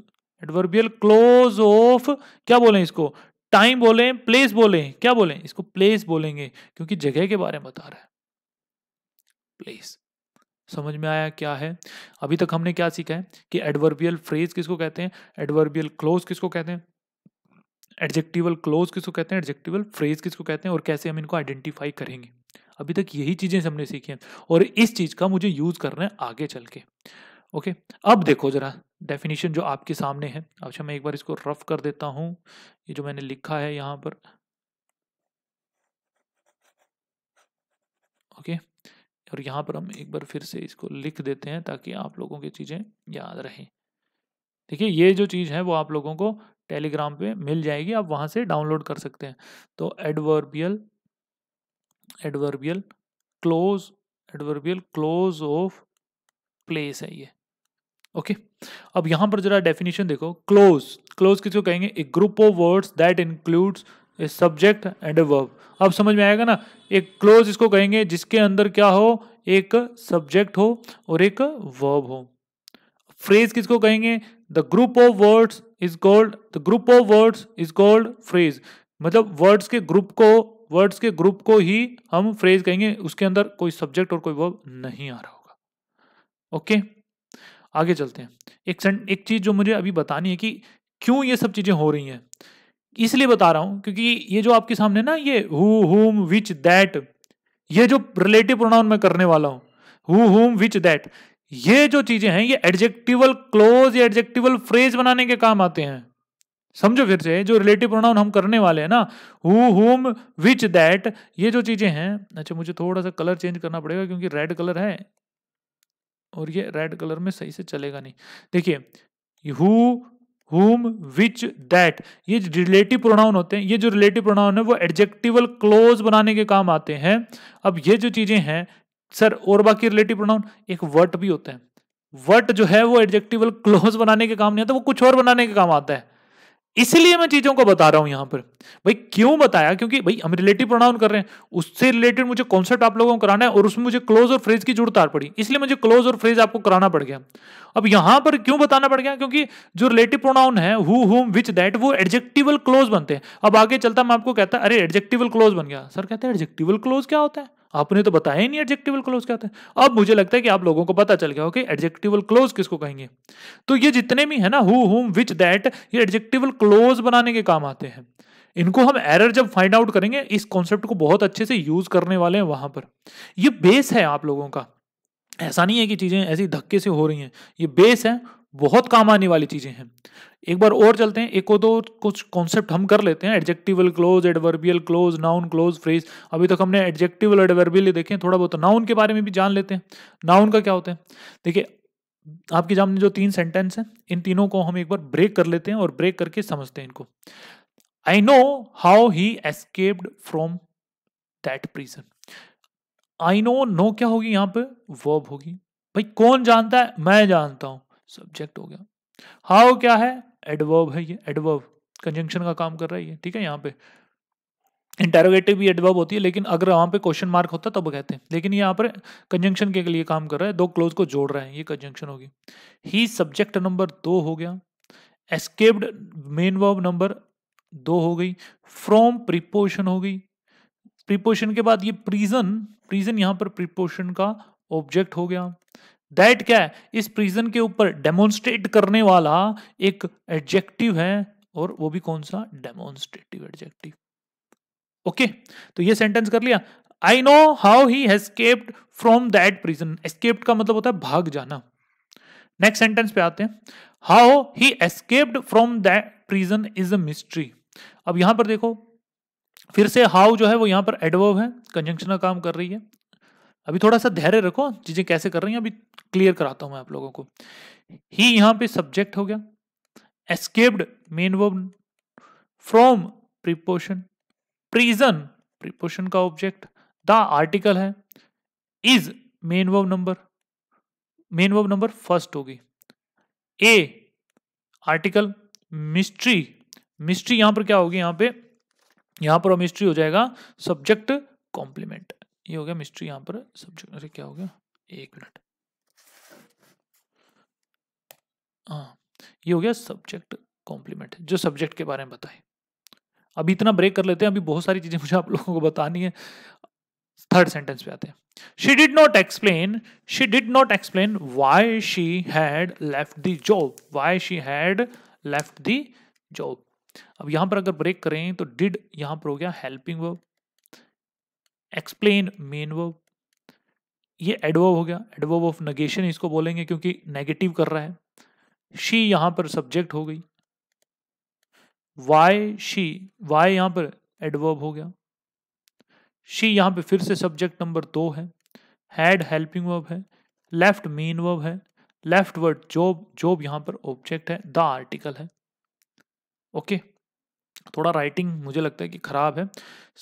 adverbial clause of क्या बोले इसको टाइम बोले प्लेस बोले क्या बोले इसको प्लेस बोलेंगे क्योंकि जगह के बारे में बता रहा है प्लेस समझ में आया क्या है अभी तक हमने क्या सीखा है कि एडवर्बियल फ्रेज किसको कहते हैं एडवर्बियल क्लोज किसको कहते हैं एडजेक्टिवल क्लोज किसको कहते हैं एडजेक्टिवल फ्रेज किसको कहते हैं और कैसे हम इनको आइडेंटिफाई करेंगे अभी तक यही चीज़ें हमने सीखी हैं और इस चीज़ का मुझे यूज़ करना है आगे चल के ओके अब देखो ज़रा डेफिनेशन जो आपके सामने है अच्छा मैं एक बार इसको रफ कर देता हूँ ये जो मैंने लिखा है यहां पर ओके okay, और यहाँ पर हम एक बार फिर से इसको लिख देते हैं ताकि आप लोगों की चीज़ें याद रहें देखिए ये जो चीज़ है वो आप लोगों को टेलीग्राम पे मिल जाएगी आप वहाँ से डाउनलोड कर सकते हैं तो adverbial adverbial clause adverbial clause of place है ये ओके अब यहाँ पर जरा डेफिनेशन देखो क्लोज क्लोज किसको कहेंगे a group of words that includes a subject and a verb अब समझ में आएगा ना एक क्लोज इसको कहेंगे जिसके अंदर क्या हो एक सब्जेक्ट हो और एक वर्ब हो फ्रेज किसको कहेंगे the group of words is called the group of words is called phrase मतलब वर्ड्स के ग्रुप को वर्ड्स के ग्रुप को ही हम फ्रेज कहेंगे उसके अंदर कोई सब्जेक्ट और कोई वर्ब नहीं आ रहा होगा ओके आगे चलते हैं एक एक चीज जो मुझे अभी बतानी है कि क्यों ये सब चीजें हो रही हैं इसलिए बता रहा हूं क्योंकि ये जो आपके सामने ना ये हु हुम विच दैट ये जो रिलेटिव प्रोनाउन मैं करने वाला हूं हु हुम विच दैट ये जो चीजें हैं ये एडजेक्टिवल क्लोज या एडजेक्टिवल फ्रेज बनाने के काम आते हैं समझो फिर से जो रिलेटिव प्रोनाउन हम करने वाले हैं ना हु हुम विच दैट ये जो चीजें हैं अच्छा मुझे थोड़ा सा कलर चेंज करना पड़ेगा क्योंकि रेड कलर है और ये रेड कलर में सही से चलेगा नहीं देखिए हु हुम विच दैट ये रिलेटिव प्रोनाउन होते हैं ये जो रिलेटिव प्रोनाउन है वो एडजेक्टिवल क्लोज बनाने के काम आते हैं अब ये जो चीजें हैं सर और बाकी रिलेटिव प्रोनाउन एक वर्ट भी होते हैं वर्ट जो है वो एडजेक्टिवल क्लोज बनाने के काम नहीं आता वो कुछ और बनाने के काम आता है इसलिए मैं चीजों को बता रहा हूं यहां पर भाई क्यों बताया क्योंकि भाई हम रिलेटिव प्रोनाउन कर रहे हैं उससे रिलेटेड मुझे कॉन्सेप्ट आप लोगों को कराना है और उसमें मुझे क्लोज और फ्रेज की आ पड़ी इसलिए मुझे क्लोज और फ्रेज आपको कराना पड़ गया अब यहां पर क्यों बताना पड़ गया क्योंकि जो रिलेटिव प्रोनाउन है हु हुम विच दैट वो एडजेक्टिवल क्लोज बनते हैं अब आगे चलता मैं आपको कहता अरे एडजेक्टिवल क्लोज बन गया सर कहते हैं एडजेक्टिवल क्लोज क्या होता है आपने तो बताया ही नहीं एडजेक्टिवल क्लोज क्या होता है अब मुझे लगता है कि आप लोगों को पता चल गया हो कि एडजेक्टिवल क्लोज किसको कहेंगे तो ये जितने भी है ना हु हुम विच दैट ये एडजेक्टिवल क्लोज बनाने के काम आते हैं इनको हम एरर जब फाइंड आउट करेंगे इस कॉन्सेप्ट को बहुत अच्छे से यूज करने वाले हैं वहां पर ये बेस है आप लोगों का ऐसा नहीं है कि चीजें ऐसी धक्के से हो रही हैं ये बेस है बहुत काम आने वाली चीजें हैं एक बार और चलते हैं एक और दो कुछ कॉन्सेप्ट हम कर लेते हैं adjectival clause adverbial clause noun clause phrase अभी तक हमने एडजेक्टिवल एडवर्बियल देखे थोड़ा बहुत नाउन तो के बारे में भी जान लेते हैं नाउन का क्या होता है देखिए आपके सामने जो तीन सेंटेंस हैं इन तीनों को हम एक बार ब्रेक कर लेते हैं और ब्रेक करके समझते हैं इनको I know how he escaped from that prison I know know क्या होगी यहाँ पे वर्ब होगी भाई कौन जानता है मैं जानता हूं सब्जेक्ट हो गया हाउ क्या है एडवर्ब है ये एडवर्ब कंजंक्शन का काम कर रहा है ये ठीक है यहाँ पे इंटेरोगेटिव भी एडवर्ब होती है लेकिन अगर वहाँ पे क्वेश्चन मार्क होता तब कहते हैं लेकिन यहाँ पर कंजंक्शन के लिए काम कर रहा है दो क्लोज को जोड़ रहे हैं ये कंजंक्शन होगी ही सब्जेक्ट नंबर दो हो गया एस्केप्ड मेन वर्ब नंबर दो हो गई फ्रॉम प्रिपोशन हो गई प्रिपोशन के बाद ये प्रीजन प्रीजन यहाँ पर प्रिपोशन का ऑब्जेक्ट हो गया दैट क्या है इस प्रिजन के ऊपर डेमोन्स्ट्रेट करने वाला एक एडजेक्टिव है और वो भी कौन सा डेमोन्स्ट्रेटिव एडजेक्टिव ओके तो ये सेंटेंस कर लिया I know how he escaped from that prison escaped का मतलब होता है भाग जाना नेक्स्ट सेंटेंस पे आते हैं how he escaped from that prison is a mystery अब यहां पर देखो फिर से हाउ जो है वो यहां पर एडवर्ब है कंजंक्शन का काम कर रही है अभी थोड़ा सा धैर्य रखो चीज़ें कैसे कर रही हैं अभी क्लियर कराता हूं मैं आप लोगों को ही यहां पे सब्जेक्ट हो गया escaped main verb from preposition prison preposition का ऑब्जेक्ट द आर्टिकल है is main verb number main verb number first होगी ए आर्टिकल मिस्ट्री मिस्ट्री यहां पर क्या होगी यहाँ पे यहां पर मिस्ट्री हो जाएगा सब्जेक्ट कॉम्प्लीमेंट ये हो गया मिस्ट्री यहाँ पर सब्जेक्ट अरे क्या हो गया एक मिनट हाँ ये हो गया सब्जेक्ट कॉम्प्लीमेंट जो सब्जेक्ट के बारे में बताए अभी इतना ब्रेक कर लेते हैं अभी बहुत सारी चीजें मुझे आप लोगों को बतानी है थर्ड सेंटेंस पे आते हैं she did not explain she did not explain why she had left the job why she had left the job अब यहां पर अगर ब्रेक करें तो डिड यहां पर हो गया helping verb explain main verb ये एडवर्ब हो गया एडवर्ब ऑफ नगेशन इसको बोलेंगे क्योंकि नेगेटिव कर रहा है शी यहां पर सब्जेक्ट हो गई वाई शी वाई यहां पर एडवर्ब हो गया शी यहां पे फिर से सब्जेक्ट नंबर दो है हैड हेल्पिंग वर्ब है लेफ्ट मेन वर्ब है लेफ्ट वर्ड जॉब जॉब यहां पर ऑब्जेक्ट है द आर्टिकल है ओके okay. थोड़ा राइटिंग मुझे लगता है कि ख़राब है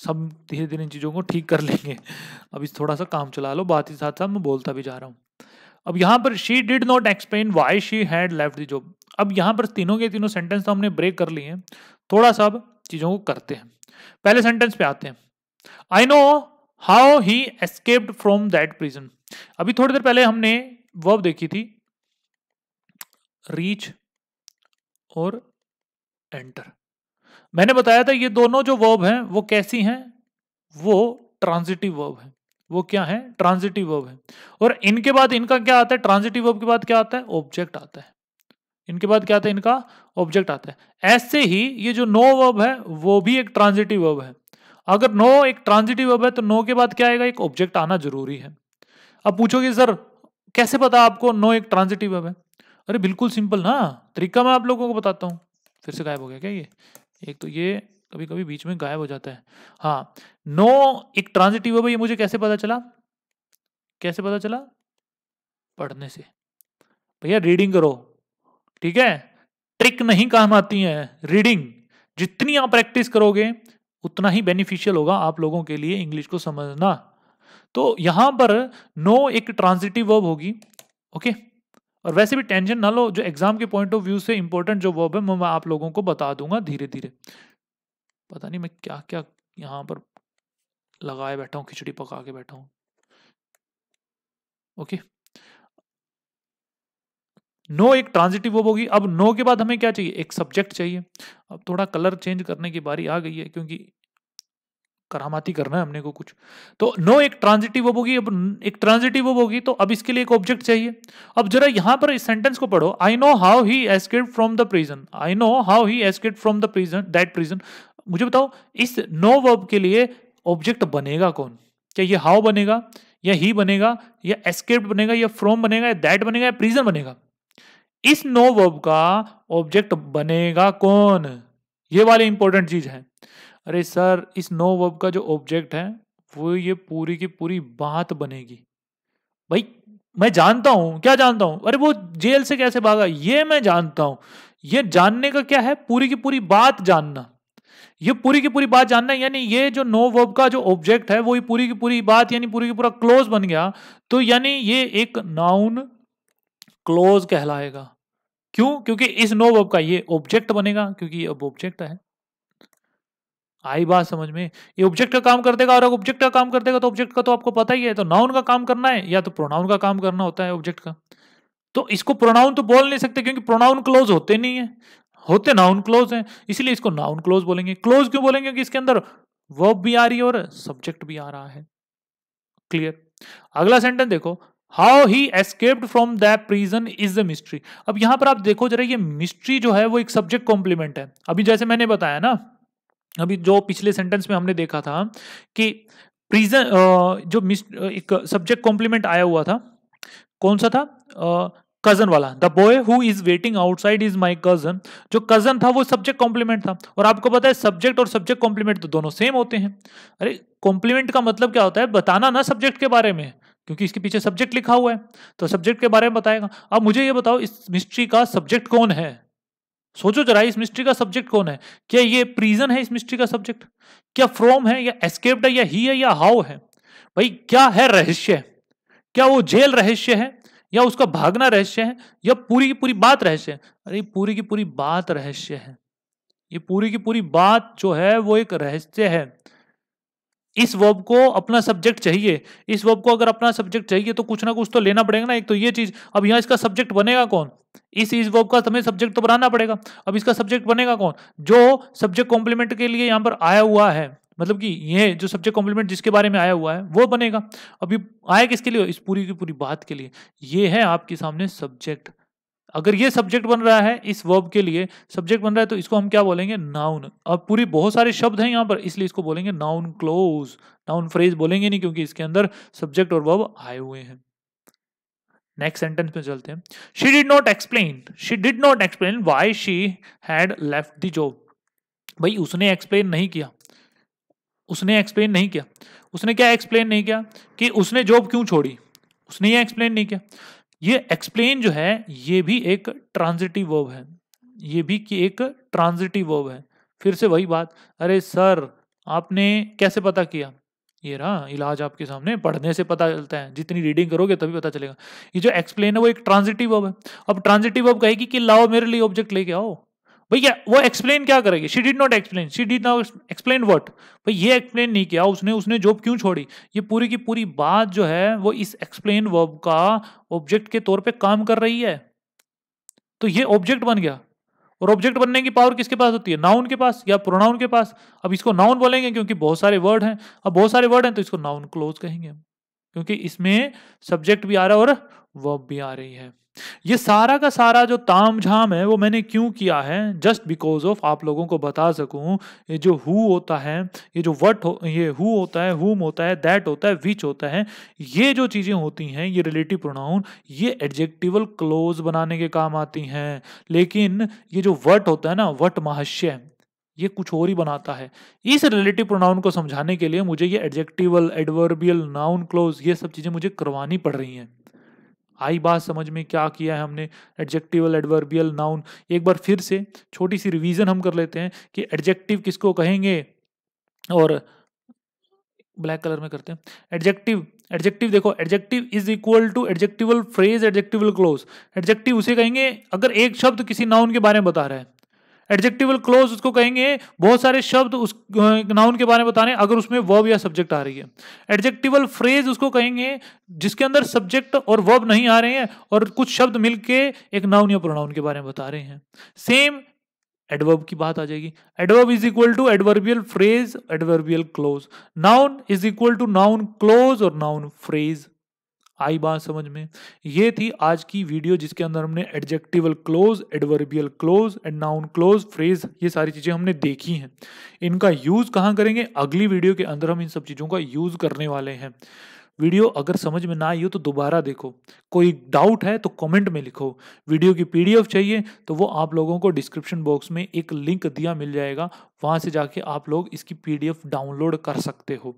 सब धीरे धीरे इन चीज़ों को ठीक कर लेंगे अभी थोड़ा सा काम चला लो बात ही साथ साथ मैं बोलता भी जा रहा हूँ अब यहाँ पर she did not explain why she had left the job अब यहाँ पर तीनों के तीनों सेंटेंस तो हमने ब्रेक कर लिए हैं थोड़ा सा अब चीज़ों को करते हैं पहले सेंटेंस पे आते हैं I know how he escaped from that prison अभी थोड़ी देर पहले हमने वर्ब देखी थी रीच और एंटर मैंने बताया था ये दोनों जो वर्ब हैं वो कैसी हैं वो ट्रांजिटिव वर्ब है वो क्या है ट्रांजिटिव वर्ब है और इनके बाद इनका क्या आता है ट्रांजिटिव वर्ब के बाद क्या आता है ऑब्जेक्ट आता है इनके बाद क्या आता है इनका ऑब्जेक्ट आता है ऐसे ही ये जो नो वर्ब है वो भी एक ट्रांजिटिव वर्ब है अगर नो एक ट्रांजिटिव वर्ब है तो नो के बाद क्या आएगा एक ऑब्जेक्ट आना जरूरी है अब पूछोगे सर कैसे पता आपको नो एक ट्रांजिटिव वर्ब है अरे बिल्कुल सिंपल ना तरीका मैं आप लोगों को बताता हूँ फिर से गायब हो गया क्या ये एक तो ये कभी कभी बीच में गायब हो जाता है हाँ नो एक ट्रांजिटिव है भाई ये मुझे कैसे पता चला कैसे पता चला पढ़ने से भैया रीडिंग करो ठीक है ट्रिक नहीं काम आती है रीडिंग जितनी आप प्रैक्टिस करोगे उतना ही बेनिफिशियल होगा आप लोगों के लिए इंग्लिश को समझना तो यहां पर नो एक ट्रांजिटिव वर्ब होगी ओके okay? और वैसे भी टेंशन ना लो जो एग्जाम के पॉइंट ऑफ व्यू से इंपॉर्टेंट जो वर्ब है मैं आप लोगों को बता दूंगा धीरे धीरे पता नहीं मैं क्या क्या यहाँ पर लगाए बैठा हूँ खिचड़ी पका के बैठा हूँ ओके नो एक ट्रांजिटिव वर्ब होगी अब नो के बाद हमें क्या चाहिए एक सब्जेक्ट चाहिए अब थोड़ा कलर चेंज करने की बारी आ गई है क्योंकि करामाती करना है हमने को कुछ तो नो एक ट्रांजिटिव वो होगी अब एक ट्रांजिटिव वो होगी तो अब इसके लिए एक ऑब्जेक्ट चाहिए अब जरा यहां पर इस सेंटेंस को पढ़ो I know how he escape from the prison I know how he escape from the prison that prison मुझे बताओ इस नो वर्ब के लिए ऑब्जेक्ट बनेगा कौन क्या ये हाउ बनेगा या ही बनेगा या एस्केप बनेगा या फ्रॉम बनेगा या दैट बनेगा या प्रिजन बनेगा इस नो वर्ब का ऑब्जेक्ट बनेगा कौन ये वाली इंपॉर्टेंट चीज है अरे सर इस नो वर्ब का जो ऑब्जेक्ट है वो ये पूरी की पूरी बात बनेगी भाई मैं जानता हूं क्या जानता हूं अरे वो जेल से कैसे भागा ये मैं जानता हूं ये जानने का क्या है पूरी की पूरी बात जानना ये पूरी की पूरी बात जानना यानी ये जो नो वर्ब का जो ऑब्जेक्ट है वो पूरी की पूरी बात यानी पूरी की पूरा क्लोज बन गया तो यानी ये एक नाउन क्लोज कहलाएगा क्यों क्योंकि इस नो वर्ब का ये ऑब्जेक्ट बनेगा क्योंकि ये अब ऑब्जेक्ट है आई बात समझ में ये ऑब्जेक्ट का काम कर देगा और अगर ऑब्जेक्ट का काम कर देगा तो ऑब्जेक्ट का तो आपको पता ही है तो नाउन का काम करना है या तो प्रोनाउन का काम करना होता है ऑब्जेक्ट का तो इसको प्रोनाउन तो बोल नहीं सकते क्योंकि प्रोनाउन क्लोज होते नहीं है होते नाउन क्लोज है इसलिए इसको नाउन क्लोज बोलेंगे क्लोज क्यों बोलेंगे क्योंकि इसके अंदर वर्ब भी आ रही है और सब्जेक्ट भी आ रहा है क्लियर अगला सेंटेंस देखो how he escaped from that prison is the mystery अब यहां पर आप देखो जरा ये मिस्ट्री जो है वो एक सब्जेक्ट कॉम्प्लीमेंट है अभी जैसे मैंने बताया ना अभी जो पिछले सेंटेंस में हमने देखा था कि प्रीजन जो मिस एक सब्जेक्ट कॉम्प्लीमेंट आया हुआ था कौन सा था कजन वाला the boy who is waiting outside is my cousin जो कजन था वो सब्जेक्ट कॉम्प्लीमेंट था और आपको पता है सब्जेक्ट और सब्जेक्ट कॉम्प्लीमेंट तो दोनों सेम होते हैं अरे कॉम्प्लीमेंट का मतलब क्या होता है बताना ना सब्जेक्ट के बारे में क्योंकि इसके पीछे सब्जेक्ट लिखा हुआ है तो सब्जेक्ट के बारे में बताएगा अब मुझे ये बताओ इस मिस्ट्री का सब्जेक्ट कौन है सोचो जरा इस मिस्ट्री का सब्जेक्ट कौन है क्या ये प्रीजन है इस मिस्ट्री का सब्जेक्ट क्या फ्रॉम है या एस्केप्ड है या ही है या हाउ है भाई क्या है रहस्य क्या वो जेल रहस्य है या उसका भागना रहस्य है या पूरी की पूरी बात रहस्य है अरे पूरी की पूरी बात रहस्य है ये पूरी की पूरी बात जो है वो एक रहस्य है इस वर्ब को अपना सब्जेक्ट चाहिए इस वर्ब को अगर अपना सब्जेक्ट चाहिए तो कुछ ना कुछ तो लेना पड़ेगा ना एक तो ये चीज अब यहाँ इसका सब्जेक्ट बनेगा कौन इस इस वर्ब का तुम्हें सब्जेक्ट तो बनाना पड़ेगा अब इसका सब्जेक्ट बनेगा कौन जो सब्जेक्ट कॉम्प्लीमेंट के लिए यहाँ पर आया हुआ है मतलब कि ये जो सब्जेक्ट कॉम्प्लीमेंट जिसके बारे में आया हुआ है वो बनेगा अभी आया किसके लिए इस पूरी की पूरी बात के लिए ये है आपके सामने सब्जेक्ट अगर ये सब्जेक्ट बन रहा है इस वर्ब के लिए सब्जेक्ट बन रहा है तो इसको हम क्या बोलेंगे नाउन अब पूरी बहुत सारे शब्द हैं यहाँ पर इसलिए इसको बोलेंगे नाउन क्लोज नाउन फ्रेज बोलेंगे नहीं क्योंकि इसके अंदर सब्जेक्ट और वर्ब आए हुए हैं नेक्स्ट सेंटेंस में चलते हैं she did not explain she did not explain why she had left the job भाई उसने एक्सप्लेन नहीं किया उसने एक्सप्लेन नहीं किया उसने क्या एक्सप्लेन नहीं किया कि उसने जॉब क्यों छोड़ी उसने ये एक्सप्लेन नहीं किया ये एक्सप्लेन जो है ये भी एक ट्रांजिटिव वर्ब है ये भी कि एक ट्रांजिटिव वर्ब है फिर से वही बात अरे सर आपने कैसे पता किया ये रहा इलाज आपके सामने पढ़ने से पता चलता है जितनी रीडिंग करोगे तभी पता चलेगा ये जो एक्सप्लेन है वो एक ट्रांजिटिव वर्ब है अब ट्रांजिटिव वर्ब कहेगी कि लाओ मेरे लिए ऑब्जेक्ट लेके आओ भैया वो एक्सप्लेन क्या करेगी she did not explain she did not explain what भाई ये एक्सप्लेन नहीं किया उसने उसने जॉब क्यों छोड़ी ये पूरी की पूरी बात जो है वो इस एक्सप्लेन वर्ब का ऑब्जेक्ट के तौर पे काम कर रही है तो ये ऑब्जेक्ट बन गया और ऑब्जेक्ट बनने की पावर किसके पास होती है नाउन के पास या प्रोनाउन के पास अब इसको नाउन बोलेंगे क्योंकि बहुत सारे वर्ड हैं अब बहुत सारे वर्ड हैं तो इसको नाउन क्लोज कहेंगे हम क्योंकि इसमें सब्जेक्ट भी आ रहा है और वर्ब भी आ रही है ये सारा का सारा जो ताम झाम है वो मैंने क्यों किया है जस्ट बिकॉज ऑफ आप लोगों को बता सकूं ये जो हु होता है ये जो वट हो ये हु होता है हुम होता है दैट होता है विच होता है ये जो चीज़ें होती हैं ये रिलेटिव प्रोनाउन ये एडजेक्टिवल क्लोज बनाने के काम आती हैं लेकिन ये जो वट होता है ना वट महाशय ये कुछ और ही बनाता है इस रिलेटिव प्रोनाउन को समझाने के लिए मुझे ये एडजेक्टिवल एडवर्बियल नाउन क्लोज ये सब चीज़ें मुझे करवानी पड़ रही हैं आई बात समझ में क्या किया है हमने एडजेक्टिवल एडवर्बियल नाउन एक बार फिर से छोटी सी रिवीजन हम कर लेते हैं कि एडजेक्टिव किसको कहेंगे और ब्लैक कलर में करते हैं एडजेक्टिव एडजेक्टिव देखो adjective is equal to adjectival phrase adjectival clause adjective उसे कहेंगे अगर एक शब्द किसी नाउन के बारे में बता रहा है एडजेक्टिवल क्लोज उसको कहेंगे बहुत सारे शब्द उस नाउन के बारे में बताने अगर उसमें वर्ब या सब्जेक्ट आ रही है एडजेक्टिवल फ्रेज उसको कहेंगे जिसके अंदर सब्जेक्ट और वर्ब नहीं आ रहे हैं और कुछ शब्द मिलके एक नाउन या प्रोनाउन के बारे में बता रहे हैं सेम एडवर्ब की बात आ जाएगी adverb is equal to adverbial phrase adverbial clause noun is equal to noun clause और नाउन फ्रेज आई बात समझ में ये थी आज की वीडियो जिसके अंदर हमने adjectival clause adverbial clause and noun clause phrase ये सारी चीज़ें हमने देखी हैं इनका यूज़ कहाँ करेंगे अगली वीडियो के अंदर हम इन सब चीज़ों का यूज़ करने वाले हैं वीडियो अगर समझ में ना आई हो तो दोबारा देखो कोई डाउट है तो कमेंट में लिखो वीडियो की पीडीएफ चाहिए तो वो आप लोगों को डिस्क्रिप्शन बॉक्स में एक लिंक दिया मिल जाएगा वहाँ से जाके आप लोग इसकी पीडीएफ डाउनलोड कर सकते हो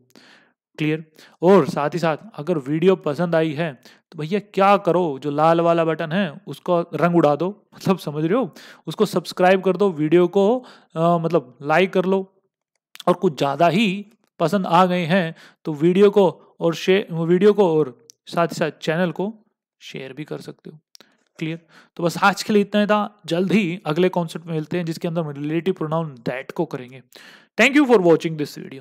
क्लियर और साथ ही साथ अगर वीडियो पसंद आई है तो भैया क्या करो जो लाल वाला बटन है उसको रंग उड़ा दो मतलब समझ रहे हो उसको सब्सक्राइब कर दो वीडियो को आ, मतलब लाइक कर लो और कुछ ज़्यादा ही पसंद आ गए हैं तो वीडियो को और शेयर वीडियो को और साथ ही साथ चैनल को शेयर भी कर सकते हो क्लियर तो बस आज के लिए इतना ही था जल्द ही अगले कॉन्सेप्ट में मिलते हैं जिसके अंदर रिलेटिव प्रोनाउन दैट को करेंगे thank you for watching this video